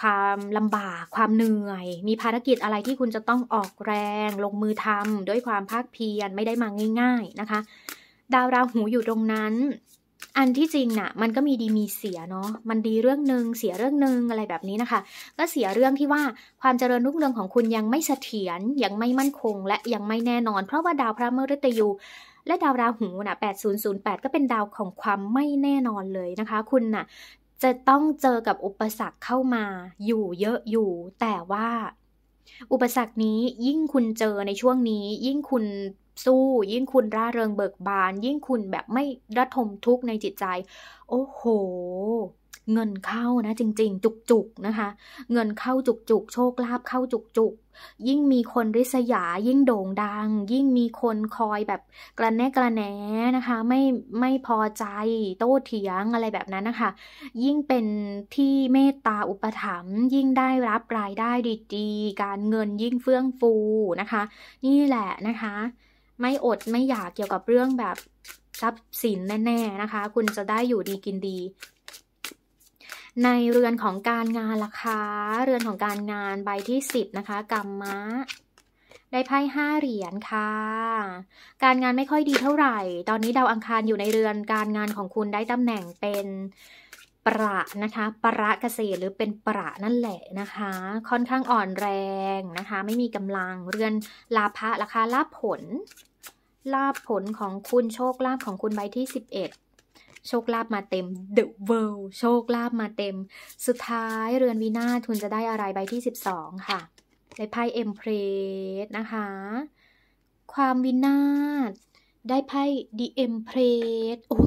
ความลำบากความเหนื่อย มีภารกิจอะไรที่คุณจะต้องออกแรง ลงมือทำด้วยความภาคเพียรไม่ได้มาง่าย ๆนะคะ ดาวราหูอยู่ตรงนั้น อันที่จริงน่ะ มันก็มีดีมีเสียเนาะมันดีเรื่องหนึ่งเสียเรื่องหนึ่งอะไรแบบนี้นะคะก็เสียเรื่องที่ว่าความเจริญรุ่งเรืองของคุณยังไม่เสถียรยังไม่มั่นคง และยังไม่แน่นอนเพราะว่าดาวพระมฤตยูและดาวราหูนะ8008 ก็เป็นดาวของความไม่แน่นอนเลยนะคะคุณนะ่ะ จะต้องเจอกับอุปสรรคเข้ามาอยู่เยอะอยู่ แต่ว่าอุปสรรคนี้ยิ่งคุณเจอในช่วงนี้ ยิ่งคุณสู้ ยิ่งคุณร่าเริงเบิกบาน ยิ่งคุณแบบไม่ระทมทุกข์ในจิตใจ โอ้โห เงินเข้านะ จริงๆ จุกๆนะคะ เงินเข้าจุกๆ โชคลาภเข้าจุกๆยิ่งมีคนริษยา ยิ่งโด่งดัง ยิ่งมีคนคอยแบบกระแนกระแหนนะคะ ไม่ไม่พอใจ โต้เถียงอะไรแบบนั้นนะคะ ยิ่งเป็นที่เมตตาอุปถัมภ์ ยิ่งได้รับรายได้ดีๆการเงินยิ่งเฟื่องฟูนะคะ นี่แหละนะคะ ไม่อดไม่อยากเกี่ยวกับเรื่องแบบทรัพย์สินแน่ๆนะคะ คุณจะได้อยู่ดีกินดีในเรือนของการงานล่ะคะเรือนของการงานใบที่สิบนะคะ กรรมะได้ไพ่ห้าเหรียญค่ะการงานไม่ค่อยดีเท่าไหร่ ตอนนี้ดาวอังคารอยู่ในเรือนการงานของคุณได้ตำแหน่งเป็นประนะคะประเกษตรหรือเป็นประนั่นแหละนะคะ ค่อนข้างอ่อนแรงนะคะ ไม่มีกำลังเรือนลาภะราคา ลาผล ลาผลของคุณโชคลาภของคุณใบที่สิบเอ็ดโชคลาภมาเต็ม The World โชคลาภมาเต็ม สุดท้ายเรือนวีนาทุนจะได้อะไรใบที่ 12 ค่ะ ได้ไพ่เอ็มเพรสนะคะ ความวินาศได้ไพ่ดีเอ็มเพรส โอ้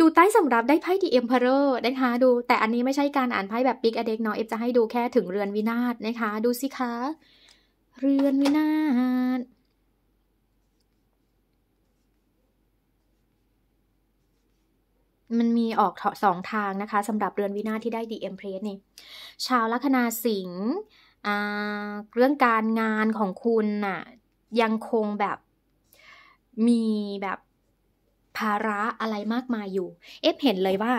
ดูใต้สำรับได้ไพ่ดีเอ็มเพรสนะคะดู แต่อันนี้ไม่ใช่การอ่านไพ่แบบปิกอเด็กเนาะเอฟจะให้ดูแค่ถึงเรือนวินาศนะคะ ดูสิคะ เรือนวินาศมันมีออกสองทางนะคะสำหรับเรือนวินาศที่ได้ดีเอ็มเพรสนี่ชาวลัคนาสิงห์เรื่องการงานของคุณน่ะยังคงแบบมีแบบภาระอะไรมากมายอยู่เอฟเห็นเลยว่า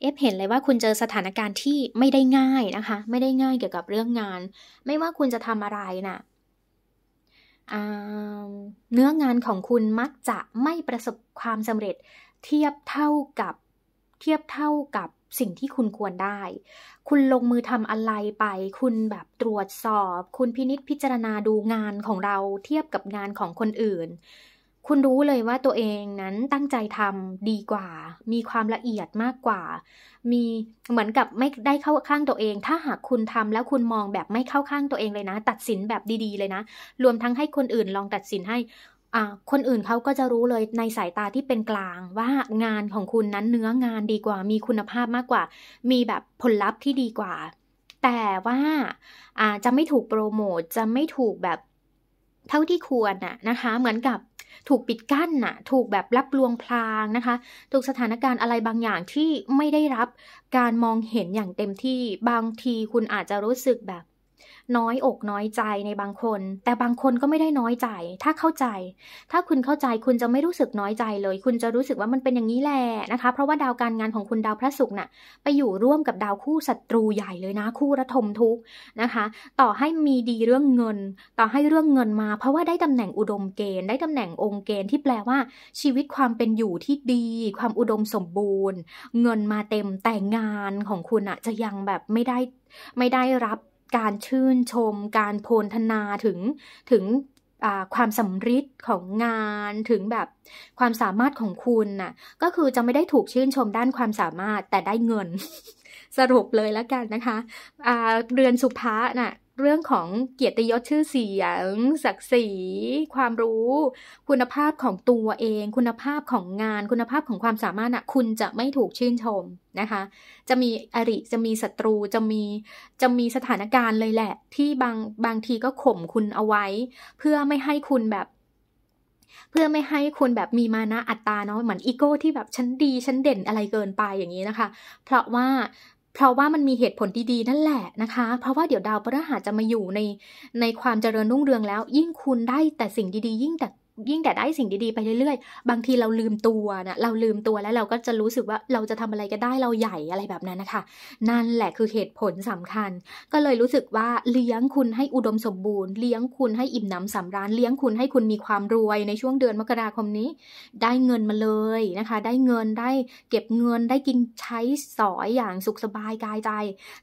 เอฟเห็นเลยว่าคุณเจอสถานการณ์ที่ไม่ได้ง่ายนะคะ ไม่ได้ง่ายเกี่ยวกับเรื่องงาน ไม่ว่าคุณจะทำอะไรนะ่ะเนื้องานของคุณมักจะไม่ประสบความสำเร็จเทียบเท่ากับเทียบเท่ากับสิ่งที่คุณควรได้ คุณลงมือทำอะไรไป คุณแบบตรวจสอบ คุณพินิษพิจารณาดูงานของเราเทียบกับงานของคนอื่น คุณรู้เลยว่าตัวเองนั้นตั้งใจทำดีกว่า มีความละเอียดมากกว่า มีเหมือนกับไม่ได้เข้าข้างตัวเอง ถ้าหากคุณทำแล้วคุณมองแบบไม่เข้าข้างตัวเองเลยนะ ตัดสินแบบดี ๆเลยนะ รวมทั้งให้คนอื่นลองตัดสินให้คนอื่นเขาก็จะรู้เลยในสายตาที่เป็นกลางว่างานของคุณนั้นเนื้องานดีกว่า มีคุณภาพมากกว่า มีแบบผลลัพธ์ที่ดีกว่า แต่ว่าจะไม่ถูกโปรโมท จะไม่ถูกแบบเท่าที่ควรน่ะนะคะ เหมือนกับถูกปิดกั้นน่ะถูกแบบรับลวงพลางนะคะ ถูกสถานการณ์อะไรบางอย่างที่ไม่ได้รับการมองเห็นอย่างเต็มที่บางทีคุณอาจจะรู้สึกแบบน้อยอกน้อยใจในบางคน แต่บางคนก็ไม่ได้น้อยใจ ถ้าเข้าใจ ถ้าคุณเข้าใจคุณจะไม่รู้สึกน้อยใจเลย คุณจะรู้สึกว่ามันเป็นอย่างนี้แหละนะคะ เพราะว่าดาวการงานของคุณดาวพระศุกร์น่ะ ไปอยู่ร่วมกับดาวคู่ศัตรูใหญ่เลยนะ คู่ระทมทุกนะคะ ต่อให้มีดีเรื่องเงิน ต่อให้เรื่องเงินมา เพราะว่าได้ตำแหน่งอุดมเกณฑ์ ได้ตำแหน่งองค์เกณฑ์ที่แปลว่าชีวิตความเป็นอยู่ที่ดี ความอุดมสมบูรณ์ เงินมาเต็ม แต่งานของคุณอะจะยังแบบไม่ได้ไม่ได้รับการชื่นชม การโพลธนาถึงถึงความสำริดของงาน ถึงแบบความสามารถของคุณน่ะ ก็คือจะไม่ได้ถูกชื่นชมด้านความสามารถ แต่ได้เงินสรุปเลยแล้วกันนะคะะเรือนสุภาน่ะเรื่องของเกียรติยศชื่อเสียงศักดิ์ศรีความรู้ คุณภาพของตัวเอง คุณภาพของงาน คุณภาพของความสามารถนะคุณจะไม่ถูกชื่นชมนะคะ จะมีอริจะมีศัตรูจะมีจะมีสถานการณ์เลยแหละ ที่บางบางทีก็ข่มคุณเอาไว้ เพื่อไม่ให้คุณแบบ เพื่อไม่ให้คุณแบบมีมานะอัตตาเนาะเหมือนอีโก้ที่แบบฉันดีฉันเด่นอะไรเกินไปอย่างนี้นะคะ เพราะว่าเพราะว่ามันมีเหตุผลดีๆนั่นแหละนะคะ เพราะว่าเดี๋ยวดาวพฤหัสจะมาอยู่ใน ในความเจริญรุ่งเรืองแล้ว ยิ่งคุณได้แต่สิ่งดี ๆ ยิ่งแต่ยิ่งแต่ได้สิ่งดีๆไปเรื่อย ๆ บางทีเราลืมตัวนะเราลืมตัวแล้วเราก็จะรู้สึกว่าเราจะทำอะไรก็ได้เราใหญ่อะไรแบบนั้นนะคะ นั่นแหละคือเหตุผลสำคัญ ก็เลยรู้สึกว่าเลี้ยงคุณให้อุดมสมบูรณ์ เลี้ยงคุณให้อิ่มหนำสำราญ เลี้ยงคุณให้คุณมีความรวยในช่วงเดือนมกราคมนี้ ได้เงินมาเลยนะคะ ได้เงินได้เก็บเงินได้กินใช้สอยอย่างสุขสบายกายใจ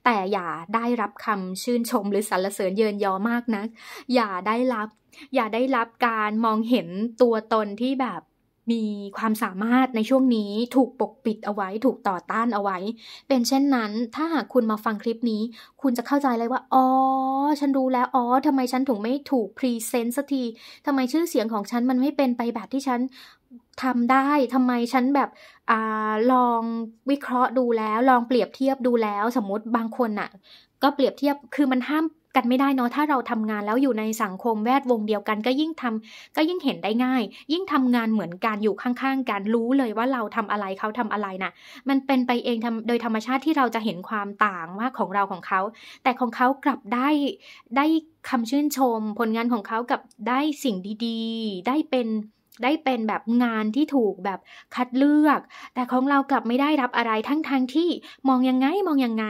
แต่อย่าได้รับคำชื่นชมหรือสรรเสริญเยินยอมากนะัก อย่าได้รับอย่าได้รับการมองเห็นตัวตนที่แบบมีความสามารถในช่วงนี้ถูกปกปิดเอาไว้ถูกต่อต้านเอาไว้ เป็นเช่นนั้น ถ้าหากคุณมาฟังคลิปนี้ คุณจะเข้าใจเลยว่า อ๋อ ฉันรู้แล้ว อ๋อทำไมฉันถึงไม่ถูกพรีเซนต์สักทีทำไมชื่อเสียงของฉันมันไม่เป็นไปแบบที่ฉันทำได้ทำไมฉันแบบอลองวิเคราะห์ดูแล้ว ลองเปรียบเทียบดูแล้ว สมมติบางคนน่ะ ก็เปรียบเทียบคือมันห้ามกันไม่ได้เนาะถ้าเราทำงานแล้วอยู่ในสังคมแวดวงเดียวกันก็ยิ่งทำก็ยิ่งเห็นได้ง่าย ยิ่งทำงานเหมือนกันอยู่ข้างๆกันรู้เลยว่าเราทำอะไรเขาทำอะไรนะ่ะ มันเป็นไปเองทำโดยธรรมชาติที่เราจะเห็นความต่างว่าของเราของเขา แต่ของเขากลับได้ได้คำชื่นชม ผลงานของเขากับได้สิ่งดี ๆ ได้เป็นได้เป็นแบบงานที่ถูกแบบคัดเลือก แต่ของเรากลับไม่ได้รับอะไรทั้งทางที่มองยังไงมองยังไง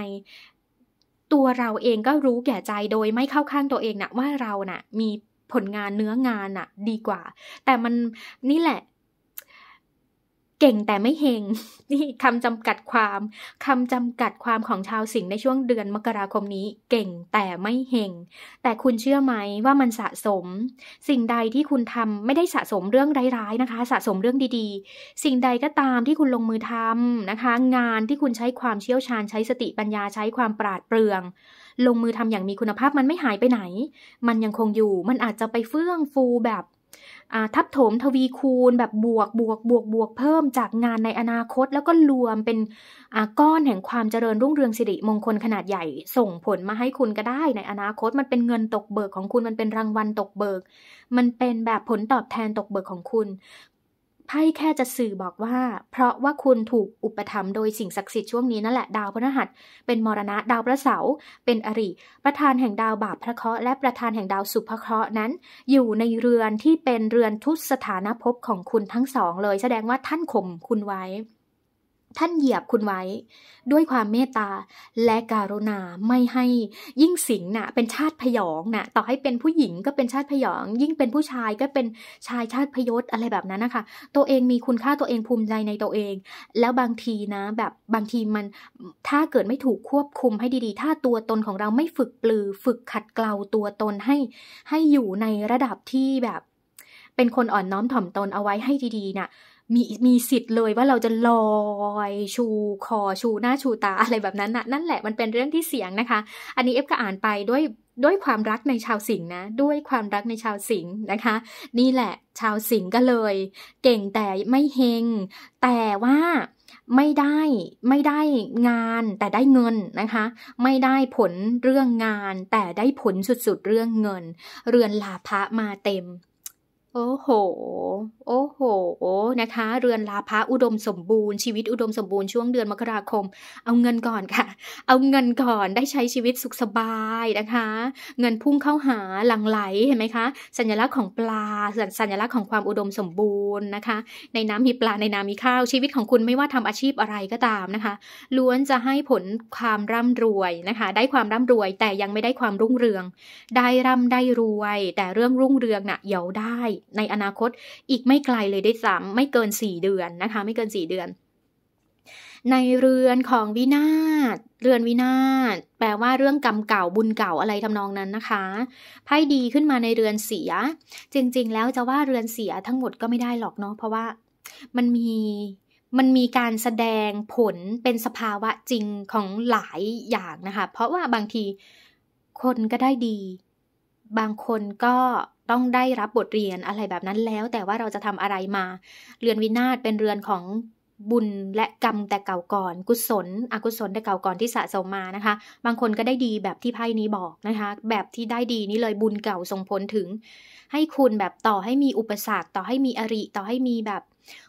ตัวเราเองก็รู้แก่ใจโดย ไม่เข้าข้างตัวเองนะว่าเรานะ่ะมีผลงานเนื้องานน่ะดีกว่า แต่มันนี่แหละเก่งแต่ไม่เฮงนี่คำจำกัดความคำจำกัดความของชาวสิงห์ในช่วงเดือนมกราคมนี้เก่งแต่ไม่เฮงแต่คุณเชื่อไหมว่ามันสะสม สิ่งใดที่คุณทำไม่ได้สะสมเรื่องร้ายๆนะคะ สะสมเรื่องดีๆ สิ่งใดก็ตามที่คุณลงมือทำนะคะ งานที่คุณใช้ความเชี่ยวชาญใช้สติปัญญาใช้ความปราดเปรื่องลงมือทำอย่างมีคุณภาพมันไม่หายไปไหน มันยังคงอยู่ มันอาจจะไปเฟื่องฟูแบบทับถมทวีคูณแบบบวกบวกบวกบวกเพิ่มจากงานในอนาคตแล้วก็รวมเป็นก้อนแห่งความเจริญรุ่งเรืองสิริมงคลขนาดใหญ่ส่งผลมาให้คุณก็ได้ ในอนาคตมันเป็นเงินตกเบิกของคุณมันเป็นรางวัลตกเบิก มันเป็นแบบผลตอบแทนตกเบิกของคุณไพ่แค่จะสื่อบอกว่าเพราะว่าคุณถูกอุปถัมภ์โดยสิ่งศักดิ์สิทธิ์ช่วงนี้นั่นแหละ ดาวพฤหัสเป็นมรณะ ดาวพระเสาร์เป็นอริ ประธานแห่งดาวบาปพระเคราะห์และประธานแห่งดาวสุภเคราะห์นั้น อยู่ในเรือนที่เป็นเรือนทุตสถานภพของคุณทั้งสองเลยแสดงว่าท่านข่มคุณไว้ท่านเหยียบคุณไว้ด้วยความเมตตา และการุณา ไม่ให้ยิ่งสิงห์น่ะเป็นชาติพยองน่ะ ต่อให้เป็นผู้หญิงก็เป็นชาติพยอง ยิ่งเป็นผู้ชายก็เป็นชายชาติพยศอะไรแบบนั้นนะคะตัวเองมีคุณค่าตัวเองภูมิใจในตัวเอง แล้วบางทีนะ แบบบางทีมันถ้าเกิดไม่ถูกควบคุมให้ดี ๆ ถ้าตัวตนของเราไม่ฝึกปลือ ฝึกขัดเกลาตัวตนให้ให้อยู่ในระดับที่แบบเป็นคนอ่อนน้อมถ่อมตนเอาไว้ให้ดีๆนะ่ะมีมีสิทธิ์เลยว่าเราจะลอยชูคอชูหน้าชูตาอะไรแบบนั้นนะนั่นแหละมันเป็นเรื่องที่เสียงนะคะ อันนี้เอฟก็อ่านไปด้วยด้วยความรักในชาวสิงห์นะ ด้วยความรักในชาวสิงห์นะคะ นี่แหละชาวสิงห์ก็เลย เก่งแต่ไม่เฮงแต่ว่าไม่ได้ไม่ได้งานแต่ได้เงินนะคะ ไม่ได้ผลเรื่องงานแต่ได้ผลสุดๆ เรื่องเงิน เรือนลาภะมาเต็มโอ้โห โอ้โห นะคะ เรือนลาภะอุดมสมบูรณ์ ชีวิตอุดมสมบูรณ์ช่วงเดือนมกราคม เอาเงินก่อนค่ะ เอาเงินก่อนได้ใช้ชีวิตสุขสบายนะคะ เงินพุ่งเข้าหาหลังไหล เห็นไหมคะ สัญลักษณ์ของปลาสสัญลักษณ์ของความอุดมสมบูรณ์นะคะ ในน้ำมีปลาในน้ำมีข้าวชีวิตของคุณไม่ว่าทำอาชีพอะไรก็ตามนะคะ ล้วนจะให้ผลความร่ำรวยนะคะ ได้ความร่ำรวยแต่ยังไม่ได้ความรุ่งเรือง ได้ร่ำได้รวย แต่เรื่องรุ่งเรืองนะ่ะเยายวได้ในอนาคตอีกไม่ไกลเลยได้ซ้ำไม่เกิน4เดือนนะคะ ไม่เกิน 4 เดือน ในเรือนของวินาศเรือนวินาศแปลว่าเรื่องกรรมเก่าบุญเก่าอะไรทำนองนั้นนะคะไพ่ดีขึ้นมาในเรือนเสีย จริงๆแล้วจะว่าเรือนเสียทั้งหมดก็ไม่ได้หรอกเนาะเพราะว่ามันมีมันมีการแสดงผลเป็นสภาวะจริงของหลายอย่างนะคะ เพราะว่าบางทีคนก็ได้ดีบางคนก็ต้องได้รับบทเรียนอะไรแบบนั้นแล้ว แต่ว่าเราจะทำอะไรมา เรือนวินาศเป็นเรือนของบุญและกรรมแต่เก่าก่อน กุศล อกุศลแต่เก่าก่อนที่สะสมมานะคะ บางคนก็ได้ดีแบบที่ไพ่นี้บอกนะคะ แบบที่ได้ดีนี่เลยบุญเก่าส่งผลถึง ให้คุณแบบต่อให้มีอุปสรรค ต่อให้มีอริ ต่อให้มีแบบ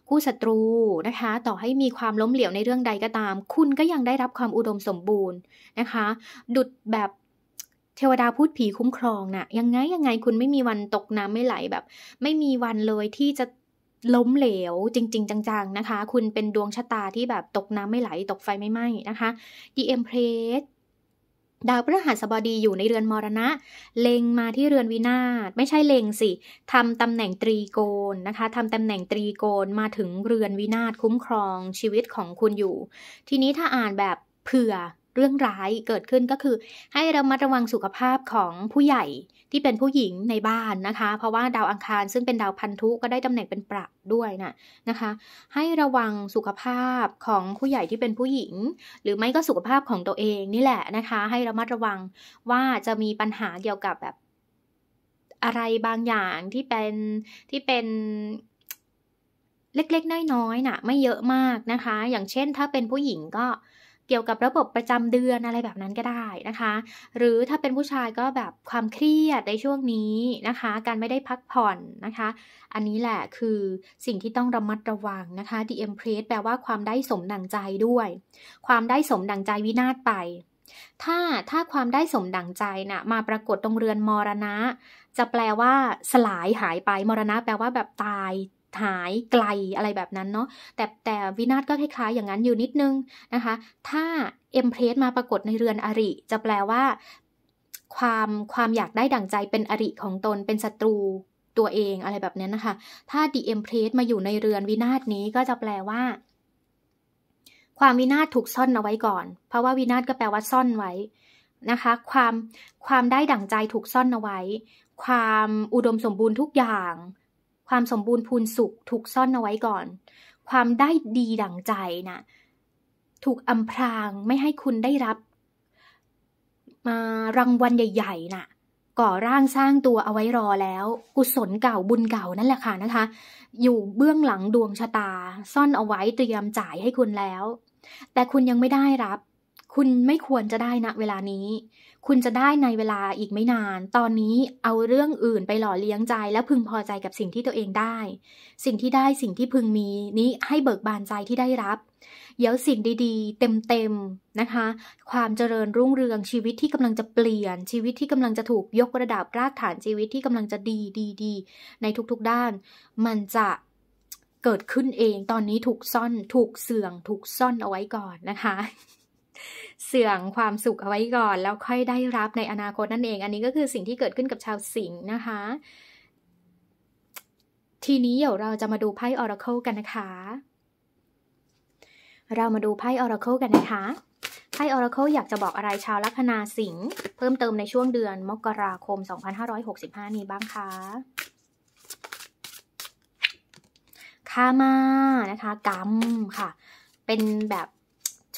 คู่ศัตรูนะคะ ต่อให้มีความล้มเหลวในเรื่องใดก็ตาม คุณก็ยังได้รับความอุดมสมบูรณ์นะคะ ดุดแบบเทวดาพูดผีคุ้มครองนะ่ะ ยังไงยังไงคุณไม่มีวันตกน้ำไม่ไหลแบบไม่มีวันเลยที่จะล้มเหลว จริง ๆจังๆนะคะ คุณเป็นดวงชะตาที่แบบตกน้ำไม่ไหลตกไฟไม่ไหม้นะคะ The Empress ดาวพฤหัสบดีอยู่ในเรือนมรณะ เล็งมาที่เรือนวินาศไม่ใช่เล็งสิทำตำแหน่งตรีโกนนะคะทำตำแหน่งตรีโกนมาถึงเรือนวินาศคุ้มครอง ชีวิตของคุณอยู่ ทีนี้ถ้าอ่านแบบ เผื่อเรื่องร้ายเกิดขึ้นก็คือ ให้ระมัดระวังสุขภาพของผู้ใหญ่ที่เป็นผู้หญิงในบ้านนะคะ เพราะว่าดาวอังคาร ซึ่งเป็นดาวพันธุก็ได้ตำแหน่งเป็นประด้วยนะนะคะ ให้ระวังสุขภาพของผู้ใหญ่ที่เป็นผู้หญิง หรือไม่ก็สุขภาพของตัวเองนี่แหละนะคะ ให้ระมัดระวังว่าจะมีปัญหาเกี่ยวกับแบบ อะไรบางอย่างที่เป็นที่เป็นเล็กๆน้อยๆน่ะ ไม่เยอะมากนะคะ อย่างเช่นถ้าเป็นผู้หญิงก็เกี่ยวกับระบบประจำเดือนอะไรแบบนั้นก็ได้นะคะ หรือถ้าเป็นผู้ชายก็แบบความเครียดในช่วงนี้นะคะ การไม่ได้พักผ่อนนะคะ อันนี้แหละ คือสิ่งที่ต้องระมัดระวังนะคะ The Empress แปลว่าความได้สมดังใจด้วย ความได้สมดังใจวินาศไป ถ้าถ้าความได้สมดังใจนะ่ะมาปรากฏตรงเรือนมรณะ จะแปลว่า สลายหายไปมรณะ แปลว่าแบบตายหายไกลอะไรแบบนั้นเนาะ แต่แต่วินาศก็คล้ายๆ อย่างนั้นอยู่นิดนึงนะคะ ถ้าเอ็มเพรสมาปรากฏในเรือนอริ จะแปลว่าความความอยากได้ดั่งใจเป็นอริของตนเป็นศัตรูตัวเองอะไรแบบนี้นะคะ ถ้าดีเอ็มเพรสมาอยู่ในเรือนวินาศนี้ก็จะแปลว่าความวินาศถูกซ่อนเอาไว้ก่อน เพราะว่าวินาศก็แปลว่าซ่อนไว้นะคะ ความความได้ดั่งใจถูกซ่อนเอาไว้ ความอุดมสมบูรณ์ทุกอย่างความสมบูรณ์พูนสุขถูกซ่อนเอาไว้ก่อน ความได้ดีดั่งใจนะถูกอำพรางไม่ให้คุณได้รับ มารางวัลใหญ่ ๆนะ่ะ ก่อร่างสร้างตัวเอาไว้รอแล้ว กุศลเก่าบุญเก่านั่นแหละค่ะนะคะ อยู่เบื้องหลังดวงชะตา ซ่อนเอาไว้เตรียมจ่ายให้คุณแล้ว แต่คุณยังไม่ได้รับ คุณไม่ควรจะได้นะเวลานี้คุณจะได้ในเวลาอีกไม่นาน ตอนนี้เอาเรื่องอื่นไปหล่อเลี้ยงใจและพึงพอใจกับสิ่งที่ตัวเองได้ สิ่งที่ได้สิ่งที่พึงมีนี้ให้เบิกบานใจที่ได้รับเดี๋ยวสิ่งดีๆ เต็มๆนะคะ ความเจริญรุ่งเรืองชีวิตที่กำลังจะเปลี่ยน ชีวิตที่กำลังจะถูกยกระดับรากฐานชีวิตที่กำลังจะดีดีดีในทุกๆด้าน มันจะเกิดขึ้นเอง ตอนนี้ถูกซ่อนถูกเสื่องถูกซ่อนเอาไว้ก่อนนะคะเสื่องความสุขเอาไว้ก่อนแล้วค่อยได้รับในอนาคตนั่นเองอันนี้ก็คือสิ่งที่เกิดขึ้นกับชาวสิงห์นะคะ ทีนี้เดี๋ยวเราจะมาดูไพ่ออร์เคิลกันนะคะ เรามาดูไพ่ออร์เคิลกันนะคะ ไพ่ออร์เคิลอยากจะบอกอะไรชาวลัคนาสิงห์เพิ่มเติมในช่วงเดือนมกราคม 2565 นี้บ้างคะคามานะคะ กรรมค่ะ เป็นแบบ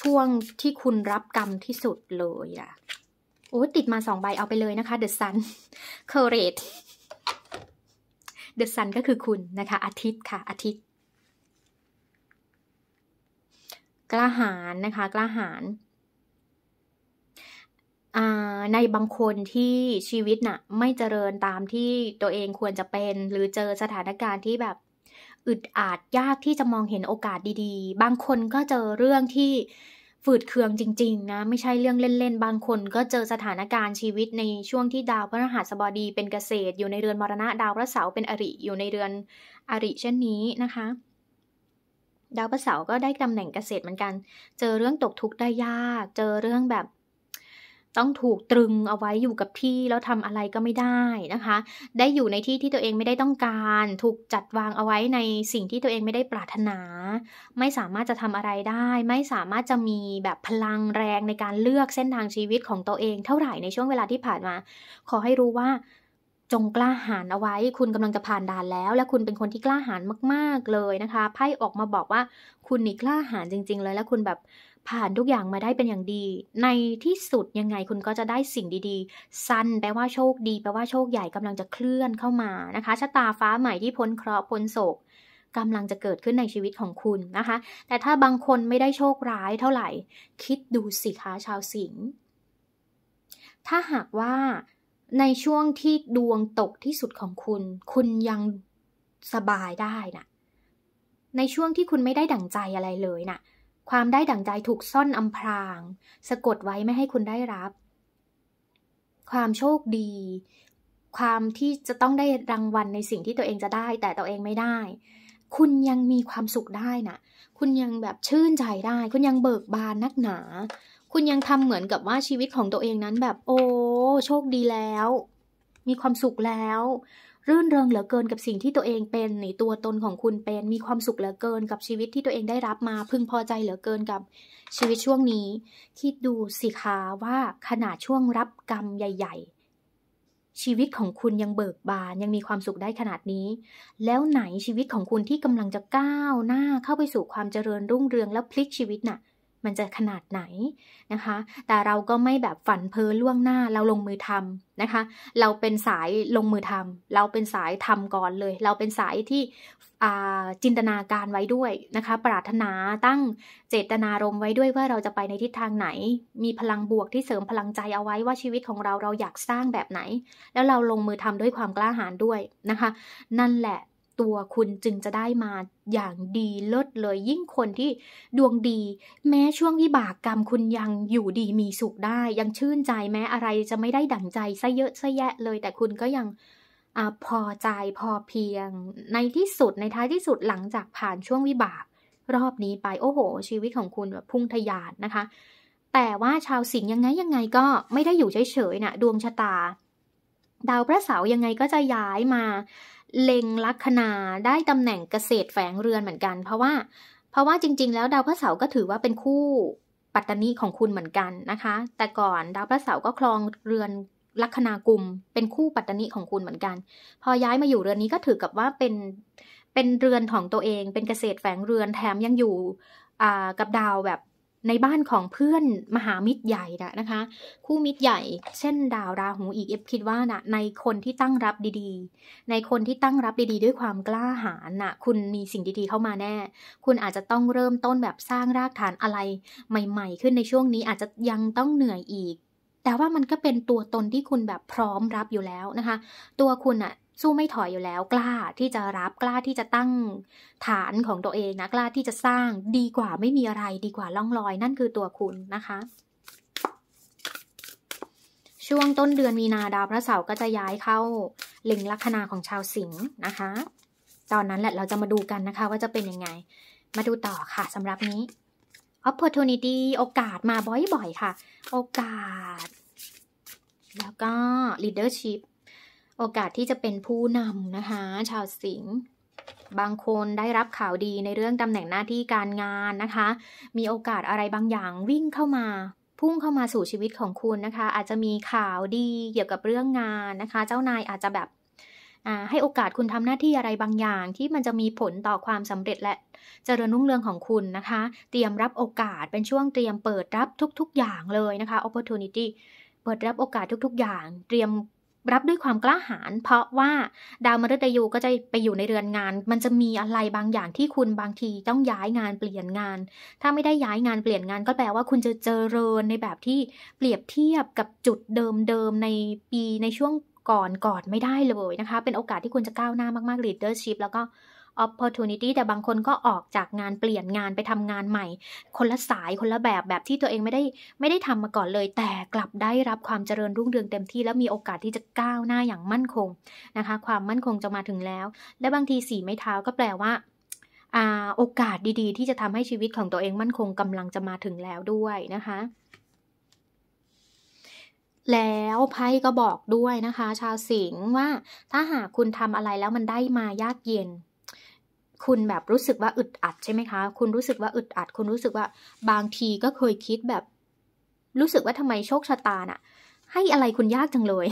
ช่วงที่คุณรับกรรมที่สุดเลยอะโอ้ติดมาสองใบเอาไปเลยนะคะ The Sun Courage The Sun ก็คือคุณนะคะ อาทิตย์ค่ะ อาทิตย์กล้าหาญนะคะกล้าหาญในบางคนที่ชีวิตนะ่ะไม่เจริญตามที่ตัวเองควรจะเป็นหรือเจอสถานการณ์ที่แบบอึดอัดยากที่จะมองเห็นโอกาสดีๆ บางคนก็เจอเรื่องที่ฝืดเคืองจริงๆ นะ ไม่ใช่เรื่องเล่น ๆ บางคนก็เจอสถานการณ์ชีวิตในช่วงที่ดาวพระรหัสบดีเป็นเกษตร อยู่ในเรือนมรณะ ดาวพระเสาเป็นอริอยู่ในเรือนอริเช่นนี้นะคะ ดาวพระเสาก็ได้ตำแหน่งเกษตรเหมือนกัน เจอเรื่องตกทุกข์ได้ยาก เจอเรื่องแบบต้องถูกตรึงเอาไว้อยู่กับที่ แล้วทำอะไรก็ไม่ได้นะคะ ได้อยู่ในที่ที่ตัวเองไม่ได้ต้องการถูกจัดวางเอาไว้ในสิ่งที่ตัวเองไม่ได้ปรารถนา ไม่สามารถจะทำอะไรได้ ไม่สามารถจะมีแบบพลังแรงในการเลือกเส้นทางชีวิตของตัวเองเท่าไหร่ในช่วงเวลาที่ผ่านมา ขอให้รู้ว่าจงกล้าหาญเอาไว้ คุณกำลังจะผ่านด่านแล้ว และคุณเป็นคนที่กล้าหาญมาก ๆ เลยนะคะไพ่ออกมาบอกว่าคุณนี่กล้าหาญจริง ๆ เลย และคุณแบบผ่านทุกอย่างมาได้เป็นอย่างดี ในที่สุดยังไงคุณก็จะได้สิ่งดี ๆ สั้นแปลว่าโชคดีแปลว่าโชคใหญ่กำลังจะเคลื่อนเข้ามานะคะชะตาฟ้าใหม่ที่พ้นเคราะห์พ้นโศกกำลังจะเกิดขึ้นในชีวิตของคุณนะคะ แต่ถ้าบางคนไม่ได้โชคร้ายเท่าไหร่ คิดดูสิคะชาวสิงห์ ถ้าหากว่า ในช่วงที่ดวงตกที่สุดของคุณ คุณยังสบายได้นะ่ะ ในช่วงที่คุณไม่ได้ดั่งใจอะไรเลยนะ่ะความได้ดั่งใจถูกซ่อน อำพราง สะกดไว้ไม่ให้คุณได้รับ ความโชคดีความที่จะต้องได้รางวัลในสิ่งที่ตัวเองจะได้ แต่ตัวเองไม่ได้ คุณยังมีความสุขได้นะคุณยังแบบชื่นใจได้ คุณยังเบิกบานนักหนา คุณยังทำเหมือนกับว่าชีวิตของตัวเองนั้นแบบ โอ้ โชคดีแล้ว มีความสุขแล้วรื่นเริงเหลือเกินกับสิ่งที่ตัวเองเป็นในตัวตนของคุณเป็นมีความสุขเหลือเกินกับชีวิตที่ตัวเองได้รับมาพึงพอใจเหลือเกินกับชีวิตช่วงนี้คิดดูสิคะว่าขนาดช่วงรับกรรมใหญ่ ๆ ชีวิตของคุณยังเบิกบานยังมีความสุขได้ขนาดนี้ แล้วไหนชีวิตของคุณที่กำลังจะก้าวหน้าเข้าไปสู่ความเจริญรุ่งเรืองและพลิกชีวิตนะ่ะมันจะขนาดไหนนะคะ แต่เราก็ไม่แบบฝันเพ้อล่วงหน้า เราลงมือทำนะคะ เราเป็นสายลงมือทำเราเป็นสายทำก่อนเลย เราเป็นสายที่จินตนาการไว้ด้วยนะคะ ปรารถนาตั้งเจตนารมไว้ด้วยว่าเราจะไปในทิศทางไหน มีพลังบวกที่เสริมพลังใจเอาไว้ว่าชีวิตของเราเราอยากสร้างแบบไหน แล้วเราลงมือทำด้วยความกล้าหาญด้วยนะคะ นั่นแหละตัวคุณจึงจะได้มาอย่างดีเลิศเลย ยิ่งคนที่ดวงดี แม้ช่วงวิบากกรรมคุณยังอยู่ดีมีสุขได้ยังชื่นใจแม้อะไรจะไม่ได้ดั่งใจซะเยอะซะแยะเลย แต่คุณก็ยังอพอใจพอเพียง ในที่สุดในท้ายที่สุดหลังจากผ่านช่วงวิบากรอบนี้ไป โอ้โห ชีวิตของคุณแบบพุ่งทะยานนะคะ แต่ว่าชาวสิงห์ยังไงยังไงก็ไม่ได้อยู่เฉยๆนะดวงชะตา ดาวพระเสาร์ยังไงก็จะย้ายมาเล็งลัคนาได้ตำแหน่งเกษตรแฝงเรือนเหมือนกันเพราะว่าเพราะว่าจริงๆแล้วดาวพระเสาร์ก็ถือว่าเป็นคู่ปัตตานีของคุณเหมือนกันนะคะ แต่ก่อนดาวพระเสาร์ก็ครองเรือนลัคนากุม เป็นคู่ปัตตานีของคุณเหมือนกัน พอย้ายมาอยู่เรือนนี้ก็ถือกับว่าเป็นเป็นเรือนของตัวเองเป็นเกษตรแฝงเรือนแถมยังอยู่กับดาวแบบในบ้านของเพื่อนมหามิตรใหญ่นะคะ คู่มิตรใหญ่ เช่น ดาวราหูอีกเอฟคิดว่านะในคนที่ตั้งรับดี ๆ ในคนที่ตั้งรับดีๆ ด้วยความกล้าหาญนะคุณมีสิ่งดีๆ เข้ามาแน่ คุณอาจจะต้องเริ่มต้นแบบสร้างรากฐานอะไรใหม่ๆ ขึ้นในช่วงนี้อาจจะยังต้องเหนื่อยอีก แต่ว่ามันก็เป็นตัวตนที่คุณแบบพร้อมรับอยู่แล้วนะคะ ตัวคุณอะสู้ไม่ถอยอยู่แล้วกล้าที่จะรับกล้าที่จะตั้งฐานของตัวเองนะ กล้าที่จะสร้างดีกว่าไม่มีอะไร ดีกว่าล่องลอยนั่นคือตัวคุณนะคะ ช่วงต้นเดือนมีนาดาวพระเสาร์ก็จะย้ายเข้าเล็งลัคนาของชาวสิงห์นะคะ ตอนนั้นแหละเราจะมาดูกันนะคะว่าจะเป็นยังไง มาดูต่อค่ะสำหรับนี้ opportunity โอกาสมาบ่อยๆค่ะ โอกาส แล้วก็ leadership โอกาสที่จะเป็นผู้นำนะคะ ชาวสิง บางคนได้รับข่าวดีในเรื่องตำแหน่งหน้าที่การงานนะคะ มีโอกาสอะไรบางอย่างวิ่งเข้ามาพุ่งเข้ามาสู่ชีวิตของคุณนะคะ อาจจะมีข่าวดีเกี่ยวกับเรื่องงานนะคะ เจ้านายอาจจะแบบให้โอกาสคุณทำหน้าที่อะไรบางอย่างที่มันจะมีผลต่อความสำเร็จและเจริญรุ่งเรืองของคุณนะคะ เตรียมรับโอกาสเป็นช่วงเตรียมเปิดรับทุก ๆ อย่างเลยนะคะ opportunity เปิดรับโอกาสทุก ๆ อย่าง เตรียมรับด้วยความกล้าหาญเพราะว่า ดาวมฤตยูก็จะไปอยู่ในเรือนงาน มันจะมีอะไรบางอย่างที่คุณบางทีต้องย้ายงานเปลี่ยนงาน ถ้าไม่ได้ย้ายงานเปลี่ยนงาน ก็แปลว่าคุณจะเจริญในแบบที่เปรียบเทียบกับจุดเดิมๆ ในปีในช่วงก่อนก่อนไม่ได้เลยนะคะเป็นโอกาสที่คุณจะก้าวหน้ามากๆ leadership แล้วก็ opportunity แต่บางคนก็ออกจากงานเปลี่ยนงานไปทำงานใหม่ คนละสายคนละแบบแบบที่ตัวเองไม่ได้ไม่ได้ทำมาก่อนเลย แต่กลับได้รับความเจริญรุ่งเรืองเต็มที่แล้วมีโอกาสที่จะก้าวหน้าอย่างมั่นคงนะคะความมั่นคงจะมาถึงแล้ว และบางทีสีไม้เท้าก็แปลว่า โอกาสดีๆ ที่จะทำให้ชีวิตของตัวเองมั่นคงกำลังจะมาถึงแล้วด้วยนะคะ แล้วไพ่ก็บอกด้วยนะคะ ชาวสิงห์ว่าถ้าหากคุณทำอะไรแล้วมันได้มายากเย็นคุณแบบรู้สึกว่าอึดอัดใช่ไหมคะ คุณรู้สึกว่าอึดอัด คุณรู้สึกว่าบางทีก็เคยคิดแบบรู้สึกว่าทำไมโชคชะตาน่ะ ให้อะไรคุณยากจังเลย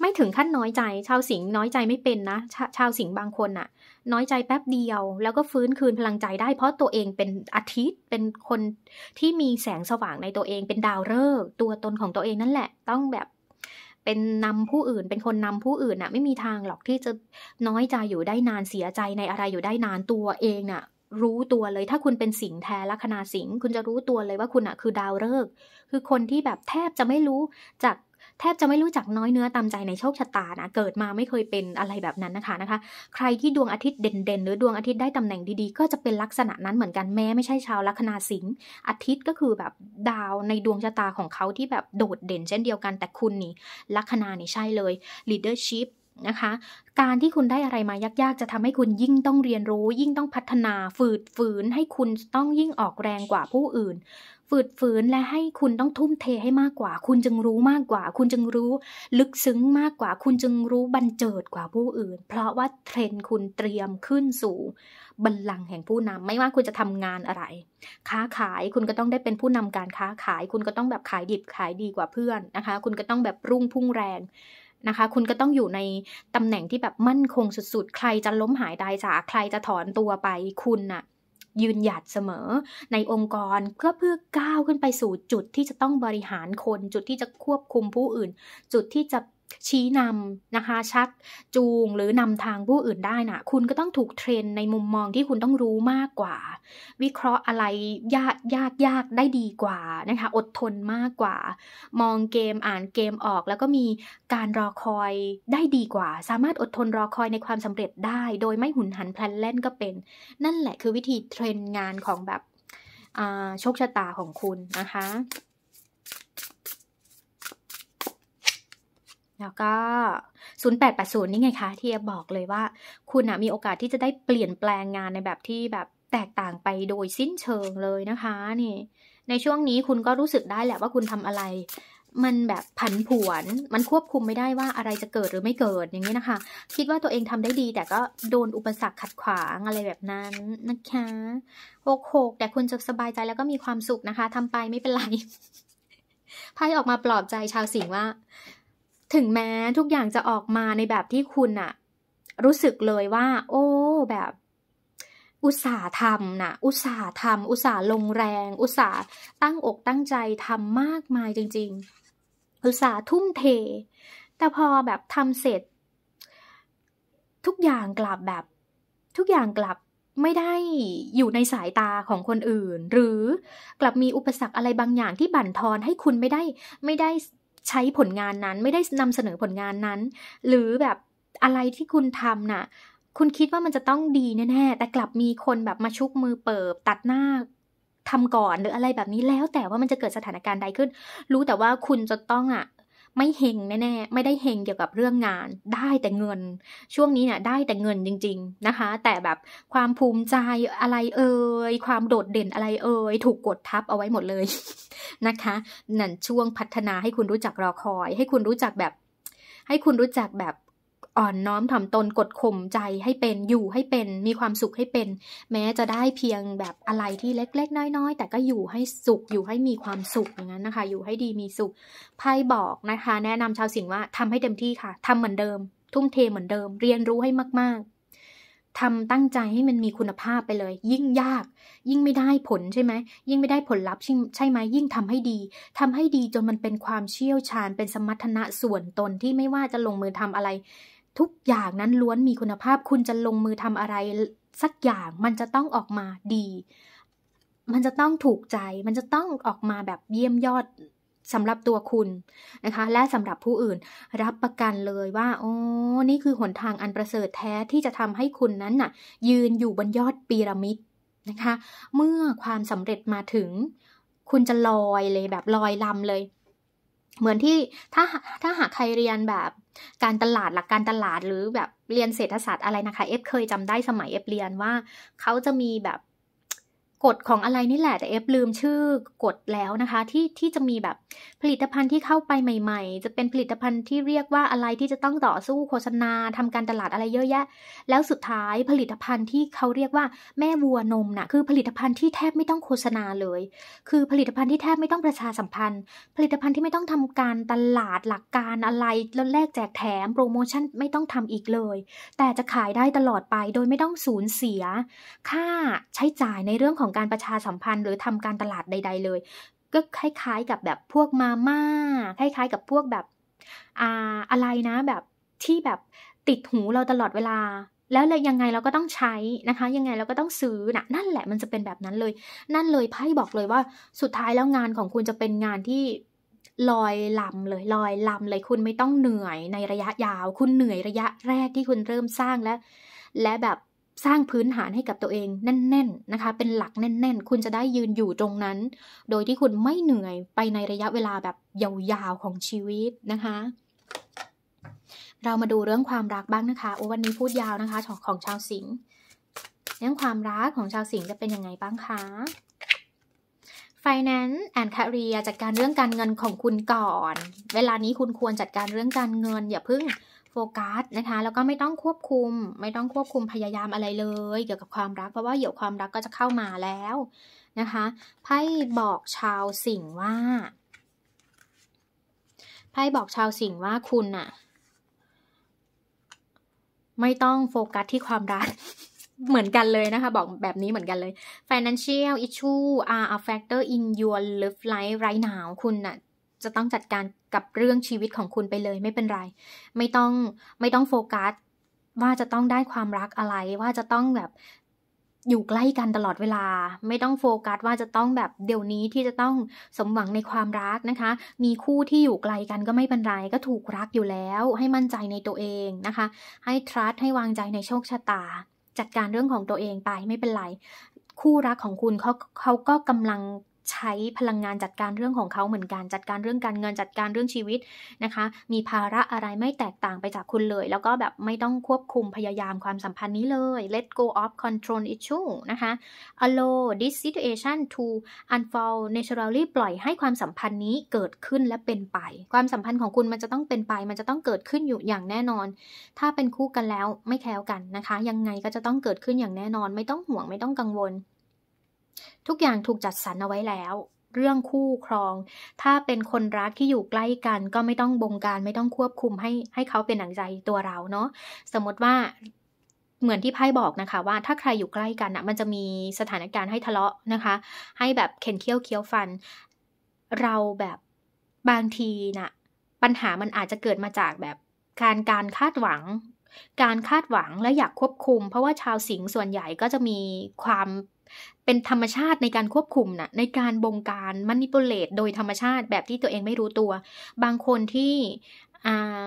ไม่ถึงขั้นน้อยใจ ชาวสิงห์น้อยใจไม่เป็นนะชชาวสิงห์บางคนน่ะ น้อยใจแป๊บเดียว แล้วก็ฟื้นคืนพลังใจได้เพราะตัวเองเป็นอาทิตย์เป็นคนที่มีแสงสว่างในตัวเองเป็นดาวฤกษ์ตัวตนของตัวเองนั่นแหละ ต้องแบบเป็นนำผู้อื่นเป็นคนนำผู้อื่นน่ะ ไม่มีทาง หรอกที่จะน้อยใจอยู่ได้นานเสียใจในอะไรอยู่ได้นานตัวเองน่ะรู้ตัวเลยถ้าคุณเป็นสิงแทลัคนา สิงคุณจะรู้ตัวเลยว่าคุณอะคือดาวฤกษ์คือคนที่แบบแทบจะไม่รู้จากแทบจะไม่รู้จักน้อยเนื้อตามใจในโชคชะตานะ เกิดมาไม่เคยเป็นอะไรแบบนั้นนะคะ นะคะ ใครที่ดวงอาทิตย์เด่น ๆ หรือดวงอาทิตย์ได้ตำแหน่งดีๆ ก็จะเป็นลักษณะนั้นเหมือนกันแม้ไม่ใช่ชาวลัคนาสิงห์ อาทิตย์ก็คือแบบดาวในดวงชะตาของเขาที่แบบโดดเด่นเช่นเดียวกัน แต่คุณนี่ลัคนานี่ใช่เลย leadership นะคะ การที่คุณได้อะไรมายากๆ จะทำให้คุณยิ่งต้องเรียนรู้ ยิ่งต้องพัฒนาฝืดฝืนให้คุณต้องยิ่งออกแรงกว่าผู้อื่นฝืดฝืนและให้คุณต้องทุ่มเทให้มากกว่า คุณจึงรู้มากกว่า คุณจึงรู้ลึกซึ้งมากกว่า คุณจึงรู้บันเจิดกว่าผู้อื่น เพราะว่าเทรนคุณเตรียมขึ้นสู่บัลลังก์แห่งผู้นำไม่ว่าคุณจะทำงานอะไร ค้าขายคุณก็ต้องได้เป็นผู้นำการค้าขาย คุณก็ต้องแบบขายดิบ ขายดีกว่าเพื่อนนะคะ คุณก็ต้องแบบรุ่งพุ่งแรงนะคะ คุณก็ต้องอยู่ในตำแหน่งที่แบบมั่นคงสุดๆ ใครจะล้มหายตายจากใครจะถอนตัวไปคุณน่ะยืนหยัดเสมอในองค์กรเพื่อเพื่อก้าวขึ้นไปสู่จุดที่จะต้องบริหารคน จุดที่จะควบคุมผู้อื่น จุดที่จะชี้นำนะคะชักจูงหรือนำทางผู้อื่นได้นะคุณก็ต้องถูกเทรนในมุมมองที่คุณต้องรู้มากกว่า วิเคราะห์อะไรยากยากยากได้ดีกว่านะคะ อดทนมากกว่า มองเกมอ่านเกมออก แล้วก็มีการรอคอยได้ดีกว่า สามารถอดทนรอคอยในความสำเร็จได้ โดยไม่หุนหันพลันเล่นก็เป็นนั่นแหละคือวิธีเทรนงานของแบบโชคชะตาของคุณนะคะแล้วก็ 0880 นี่ไงคะ ที่บอกเลยว่า คุณนะมีโอกาสที่จะได้เปลี่ยนแปลงงานในแบบที่แบบแตกต่างไปโดยสิ้นเชิงเลยนะคะนี่ ในช่วงนี้คุณก็รู้สึกได้แหละว่าคุณทำอะไร มันแบบผันผวน มันควบคุมไม่ได้ว่าอะไรจะเกิดหรือไม่เกิดอย่างนี้นะคะ คิดว่าตัวเองทำได้ดี แต่ก็โดนอุปสรรคขัดขวางอะไรแบบนั้นนะคะหกหกแต่คุณจะสบายใจแล้วก็มีความสุขนะคะทำไปไม่เป็นไรไพ่ออกมาปลอบใจชาวสิงห์ว่าถึงแม้ทุกอย่างจะออกมาในแบบที่คุณอะรู้สึกเลยว่า โอ้ แบบ อุตสาห์ทำนะอุตสาห์ทำอุตสาห์ลงแรง อุตสาห์ตั้งอกตั้งใจทำมากมายจริง ๆ อุตสาห์ทุ่มเท แต่พอแบบทำเสร็จ ทุกอย่างกลับแบบ ทุกอย่างกลับไม่ได้อยู่ในสายตาของคนอื่น หรือกลับมีอุปสรรคอะไรบางอย่างที่บั่นทอนให้คุณไม่ได้ไม่ได้ใช้ผลงานนั้นไม่ได้นำเสนอผลงานนั้น หรือแบบอะไรที่คุณทำน่ะ คุณคิดว่ามันจะต้องดีแน่แต่กลับมีคนแบบมาชุกมือเปิบ ตัดหน้าทำก่อนหรืออะไรแบบนี้แล้ว แต่ว่ามันจะเกิดสถานการณ์ใดขึ้น รู้แต่ว่าคุณจะต้องอ่ะไม่เฮงแน่ ๆ ไม่ได้เฮงเกี่ยวกับเรื่องงาน ได้แต่เงิน ช่วงนี้เนี่ยได้แต่เงินจริง ๆ นะคะ แต่แบบความภูมิใจอะไรเอ่ย ความโดดเด่นอะไรเอ่ยถูกกดทับเอาไว้หมดเลยนะคะนั่นช่วงพัฒนาให้คุณรู้จักรอคอย ให้คุณรู้จักแบบ ให้คุณรู้จักแบบอ่อนน้อมถ่อมตนกดข่มใจให้เป็นอยู่ให้เป็น มีความสุขให้เป็น แม้จะได้เพียงแบบอะไรที่เล็ก ๆ น้อย ๆ แต่ก็อยู่ให้สุขอยู่ให้มีความสุขอย่างนั้นนะคะ อยู่ให้ดีมีสุขไพ่บอกนะคะ แนะนำชาวสิงห์ว่าทำให้เต็มที่ค่ะ ทำเหมือนเดิม ทุ่มเทเหมือนเดิม เรียนรู้ให้มากๆทำตั้งใจให้มันมีคุณภาพไปเลย ยิ่งยาก ยิ่งไม่ได้ผลใช่ไหมยิ่งไม่ได้ผลลัพธ์ใช่ไหมยิ่งทำให้ดี ทำให้ดีจนมันเป็นความเชี่ยวชาญเป็นสมรรถนะส่วนตนที่ไม่ว่าจะลงมือทำอะไรทุกอย่างนั้นล้วนมีคุณภาพ คุณจะลงมือทำอะไรสักอย่างมันจะต้องออกมาดี มันจะต้องถูกใจ มันจะต้องออกมาแบบเยี่ยมยอดสำหรับตัวคุณนะคะ และสำหรับผู้อื่นรับประกันเลยว่าโอ้นี่คือหนทางอันประเสริฐแท้ที่จะทำให้คุณ นั้นน่ะยืนอยู่บนยอดปีระมิดนะคะ เมื่อความสำเร็จมาถึง คุณจะลอยเลยแบบลอยลำเลยเหมือนที่ถ้าถ้าหากใครเรียนแบบการตลาดหลักการตลาดหรือแบบเรียนเศรษฐศาสตร์อะไรนะคะ เอฟเคยจำได้สมัยเอฟเรียนว่าเขาจะมีแบบกฎของอะไรนี่แหละแต่เอฟลืมชื่อกฎแล้วนะคะที่ที่จะมีแบบผลิตภัณฑ์ที่เข้าไปใหม่ๆ จะเป็นผลิตภัณฑ์ที่เรียกว่าอะไรที่จะต้องต่อสู้โฆษณาทำการตลาดอะไรเยอะแยะ แล้วสุดท้ายผลิตภัณฑ์ที่เขาเรียกว่าแม่วัวนมนะ่ะคือผลิตภัณฑ์ที่แทบไม่ต้องโฆษณาเลย คือผลิตภัณฑ์ที่แทบไม่ต้องประชาสัมพันธ์ ผลิตภัณฑ์ที่ไม่ต้องทำการตลาดหลักการอะไรแล้วแลกแจกแถมโปรโมชั่นไม่ต้องทำอีกเลยแต่จะขายได้ตลอดไปโดยไม่ต้องสูญเสีย ค่าใช้จ่ายในเรื่องของของการประชาสัมพันธ์หรือทำการตลาดใด ๆ เลย ก็คล้าย ๆ กับแบบพวกมาม่าคล้ายๆ กับพวกแบบอ่าอะไรนะ แบบที่แบบติดหูเราตลอดเวลา แล้วเลยยังไงเราก็ต้องใช้นะคะ ยังไงเราก็ต้องซื้อนะนั่นแหละมันจะเป็นแบบนั้นเลย นั่นเลยไพ่บอกเลยว่าสุดท้ายแล้วงานของคุณจะเป็นงานที่ลอยลำเลยลอยลำเลยคุณไม่ต้องเหนื่อยในระยะยาว คุณเหนื่อยระยะแรกที่คุณเริ่มสร้างและและแบบสร้างพื้นฐานให้กับตัวเองแน่น ๆนะคะ เป็นหลักแน่น ๆ คุณจะได้ยืนอยู่ตรงนั้น โดยที่คุณไม่เหนื่อยไปในระยะเวลาแบบยาวๆของชีวิตนะคะ เรามาดูเรื่องความรักบ้างนะคะ โอ้วันนี้พูดยาวนะคะของของชาวสิงห์เรื่องความรักของชาวสิงห์จะเป็นยังไงบ้างคะ Finance and Career จัดการเรื่องการเงินของคุณก่อน เวลานี้คุณควรจัดการเรื่องการเงิน อย่าเพิ่งโฟกัส นะคะแล้วก็ไม่ต้องควบคุม ไม่ต้องควบคุมพยายามอะไรเลย เกี่ยวกับความรักเพราะว่าเหี่ยวความรักก็จะเข้ามาแล้วนะคะไพ่บอกชาวสิงว่าไพ่บอกชาวสิงว่าคุณน่ะไม่ต้องโฟกัสที่ความรัก เหมือนกันเลยนะคะ บอกแบบนี้เหมือนกันเลย financial issue are a factor in your love life right now คุณน่ะจะต้องจัดการกับเรื่องชีวิตของคุณไปเลยไม่เป็นไร ไม่ต้องไม่ต้องโฟกัส ว่าจะต้องได้ความรักอะไรว่าจะต้องแบบอยู่ใกล้กันตลอดเวลา ไม่ต้องโฟกัส ว่าจะต้องแบบเดี๋ยวนี้ที่จะต้องสมหวังในความรักนะคะ มีคู่ที่อยู่ไกลกันก็ไม่เป็นไรก็ถูกรักอยู่แล้ว ให้มั่นใจในตัวเองนะคะ ให้ trust ให้วางใจในโชคชะตา จัดการเรื่องของตัวเองไปไม่เป็นไรคู่รักของคุณเขาเขาก็กำลังใช้พลังงานจัดการเรื่องของเขาเหมือนกัน จัดการเรื่องการเงินจัดการเรื่องชีวิตนะคะ มีภาระอะไรไม่แตกต่างไปจากคุณเลย แล้วก็แบบไม่ต้องควบคุมพยายามความสัมพันธ์นี้เลย let go of control issue นะคะ allow this situation to unfold naturally ปล่อยให้ความสัมพันธ์นี้เกิดขึ้นและเป็นไป ความสัมพันธ์ของคุณมันจะต้องเป็นไป มันจะต้องเกิดขึ้นอยู่อย่างแน่นอน ถ้าเป็นคู่กันแล้วไม่แคล้วกันนะคะ ยังไงก็จะต้องเกิดขึ้นอย่างแน่นอน ไม่ต้องห่วงไม่ต้องกังวลทุกอย่างถูกจัดสรรเอาไว้แล้ว เรื่องคู่ครอง ถ้าเป็นคนรักที่อยู่ใกล้กัน ก็ไม่ต้องบงการไม่ต้องควบคุมให้ให้เขาเป็นหนังใจตัวเราเนาะสมมติว่าเหมือนที่ไพ่บอกนะคะ ว่าถ้าใครอยู่ใกล้กันอะมันจะมีสถานการณ์ให้ทะเลาะนะคะ ให้แบบเข็นเคี้ยวเคี้ยวฟัน เราแบบบางทีนะ่ะปัญหามันอาจจะเกิดมาจากแบบการการคาดหวัง การคาดหวังและอยากควบคุมเพราะว่าชาวสิงห์ส่วนใหญ่ก็จะมีความเป็นธรรมชาติในการควบคุมนะ่ะในการบงการมานิปุเลตโดยธรรมชาติแบบที่ตัวเองไม่รู้ตัว บางคนที่อ่า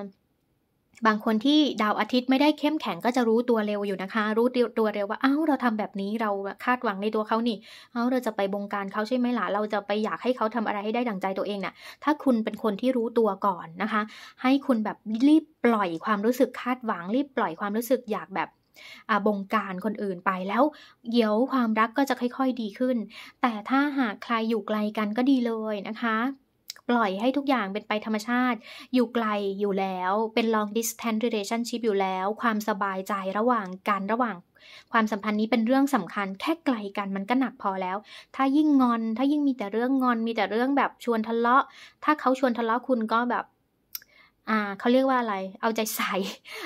บางคนที่ดาวอาทิตย์ไม่ได้เข้มแข็งก็จะรู้ตัวเร็วอยู่นะคะ รู้ตัวเร็วว่าเอ้าเราทำแบบนี้เราคาดหวังในตัวเขานี่ เอ้าเราจะไปบงการเขาใช่ไหมล่ะ เราจะไปอยากให้เขาทำอะไรให้ได้ดั่งใจตัวเองนะ่ะถ้าคุณเป็นคนที่รู้ตัวก่อนนะคะ ให้คุณแบบรีบปล่อยความรู้สึกคาดหวัง รีบปล่อยความรู้สึกอยากแบบบงการคนอื่นไปแล้ว เดี๋ยว ความรักก็จะค่อย ๆดีขึ้น แต่ถ้าหากใครอยู่ไกลกันก็ดีเลยนะคะ ปล่อยให้ทุกอย่างเป็นไปธรรมชาติ อยู่ไกลอยู่แล้วเป็น long distance relationship อยู่แล้ว ความสบายใจระหว่าง กัน ระหว่าง ความสัมพันธ์นี้เป็นเรื่องสำคัญแค่ไกลกันมันก็หนักพอแล้ว ถ้ายิ่งงอนถ้ายิ่งมีแต่เรื่องงอนมีแต่เรื่องแบบชวนทะเลาะถ้าเขาชวนทะเลาะคุณก็แบบอ่าเขาเรียกว่าอะไร เอาใจใส่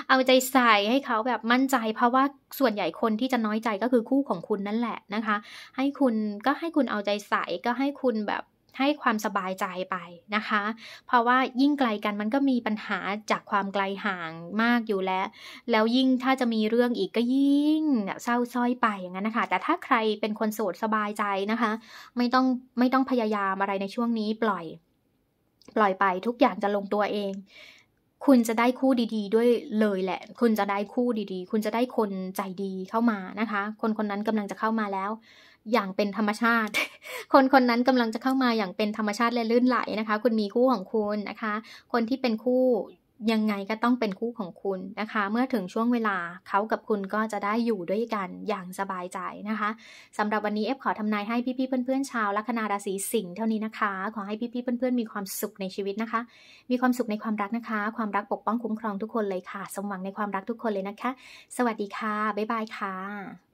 เอาใจใส่ให้เขาแบบมั่นใจ เพราะว่าส่วนใหญ่คนที่จะน้อยใจก็คือคู่ของคุณนั่นแหละนะคะ ให้คุณก็ให้คุณเอาใจใส่ก็ให้คุณแบบให้ความสบายใจไปนะคะ เพราะว่ายิ่งไกลกันมันก็มีปัญหาจากความไกลห่างมากอยู่แล้ว แล้วยิ่งถ้าจะมีเรื่องอีกก็ยิ่งเศร้าซ้อยไปอย่างนั้นนะคะแต่ถ้าใครเป็นคนโสดสบายใจนะคะ ไม่ต้องไม่ต้องพยายามอะไรในช่วงนี้ปล่อยปล่อยไป ทุกอย่างจะลงตัวเอง คุณจะได้คู่ดี ๆ ด้วยเลยแหละ คุณจะได้คู่ดีๆ คุณจะได้คนใจดีเข้ามานะคะ คนคนนั้นกำลังจะเข้ามาแล้ว อย่างเป็นธรรมชาติ คนคนนั้นกำลังจะเข้ามาอย่างเป็นธรรมชาติและลื่นไหลนะคะ คุณมีคู่ของคุณนะคะ คนที่เป็นคู่ยังไงก็ต้องเป็นคู่ของคุณนะคะ เมื่อถึงช่วงเวลาเขากับคุณก็จะได้อยู่ด้วยกันอย่างสบายใจนะคะสำหรับวันนี้เอฟขอทำนายให้พี่ ๆ เพื่อนๆชาวลัคนาราศีสิงห์เท่านี้นะคะ ขอให้พี่ๆเพื่อนๆมีความสุขในชีวิตนะคะ มีความสุขในความรักนะคะ ความรักปกป้องคุ้มครองทุกคนเลยค่ะ สมหวังในความรักทุกคนเลยนะคะ สวัสดีค่ะบ๊ายบายค่ะ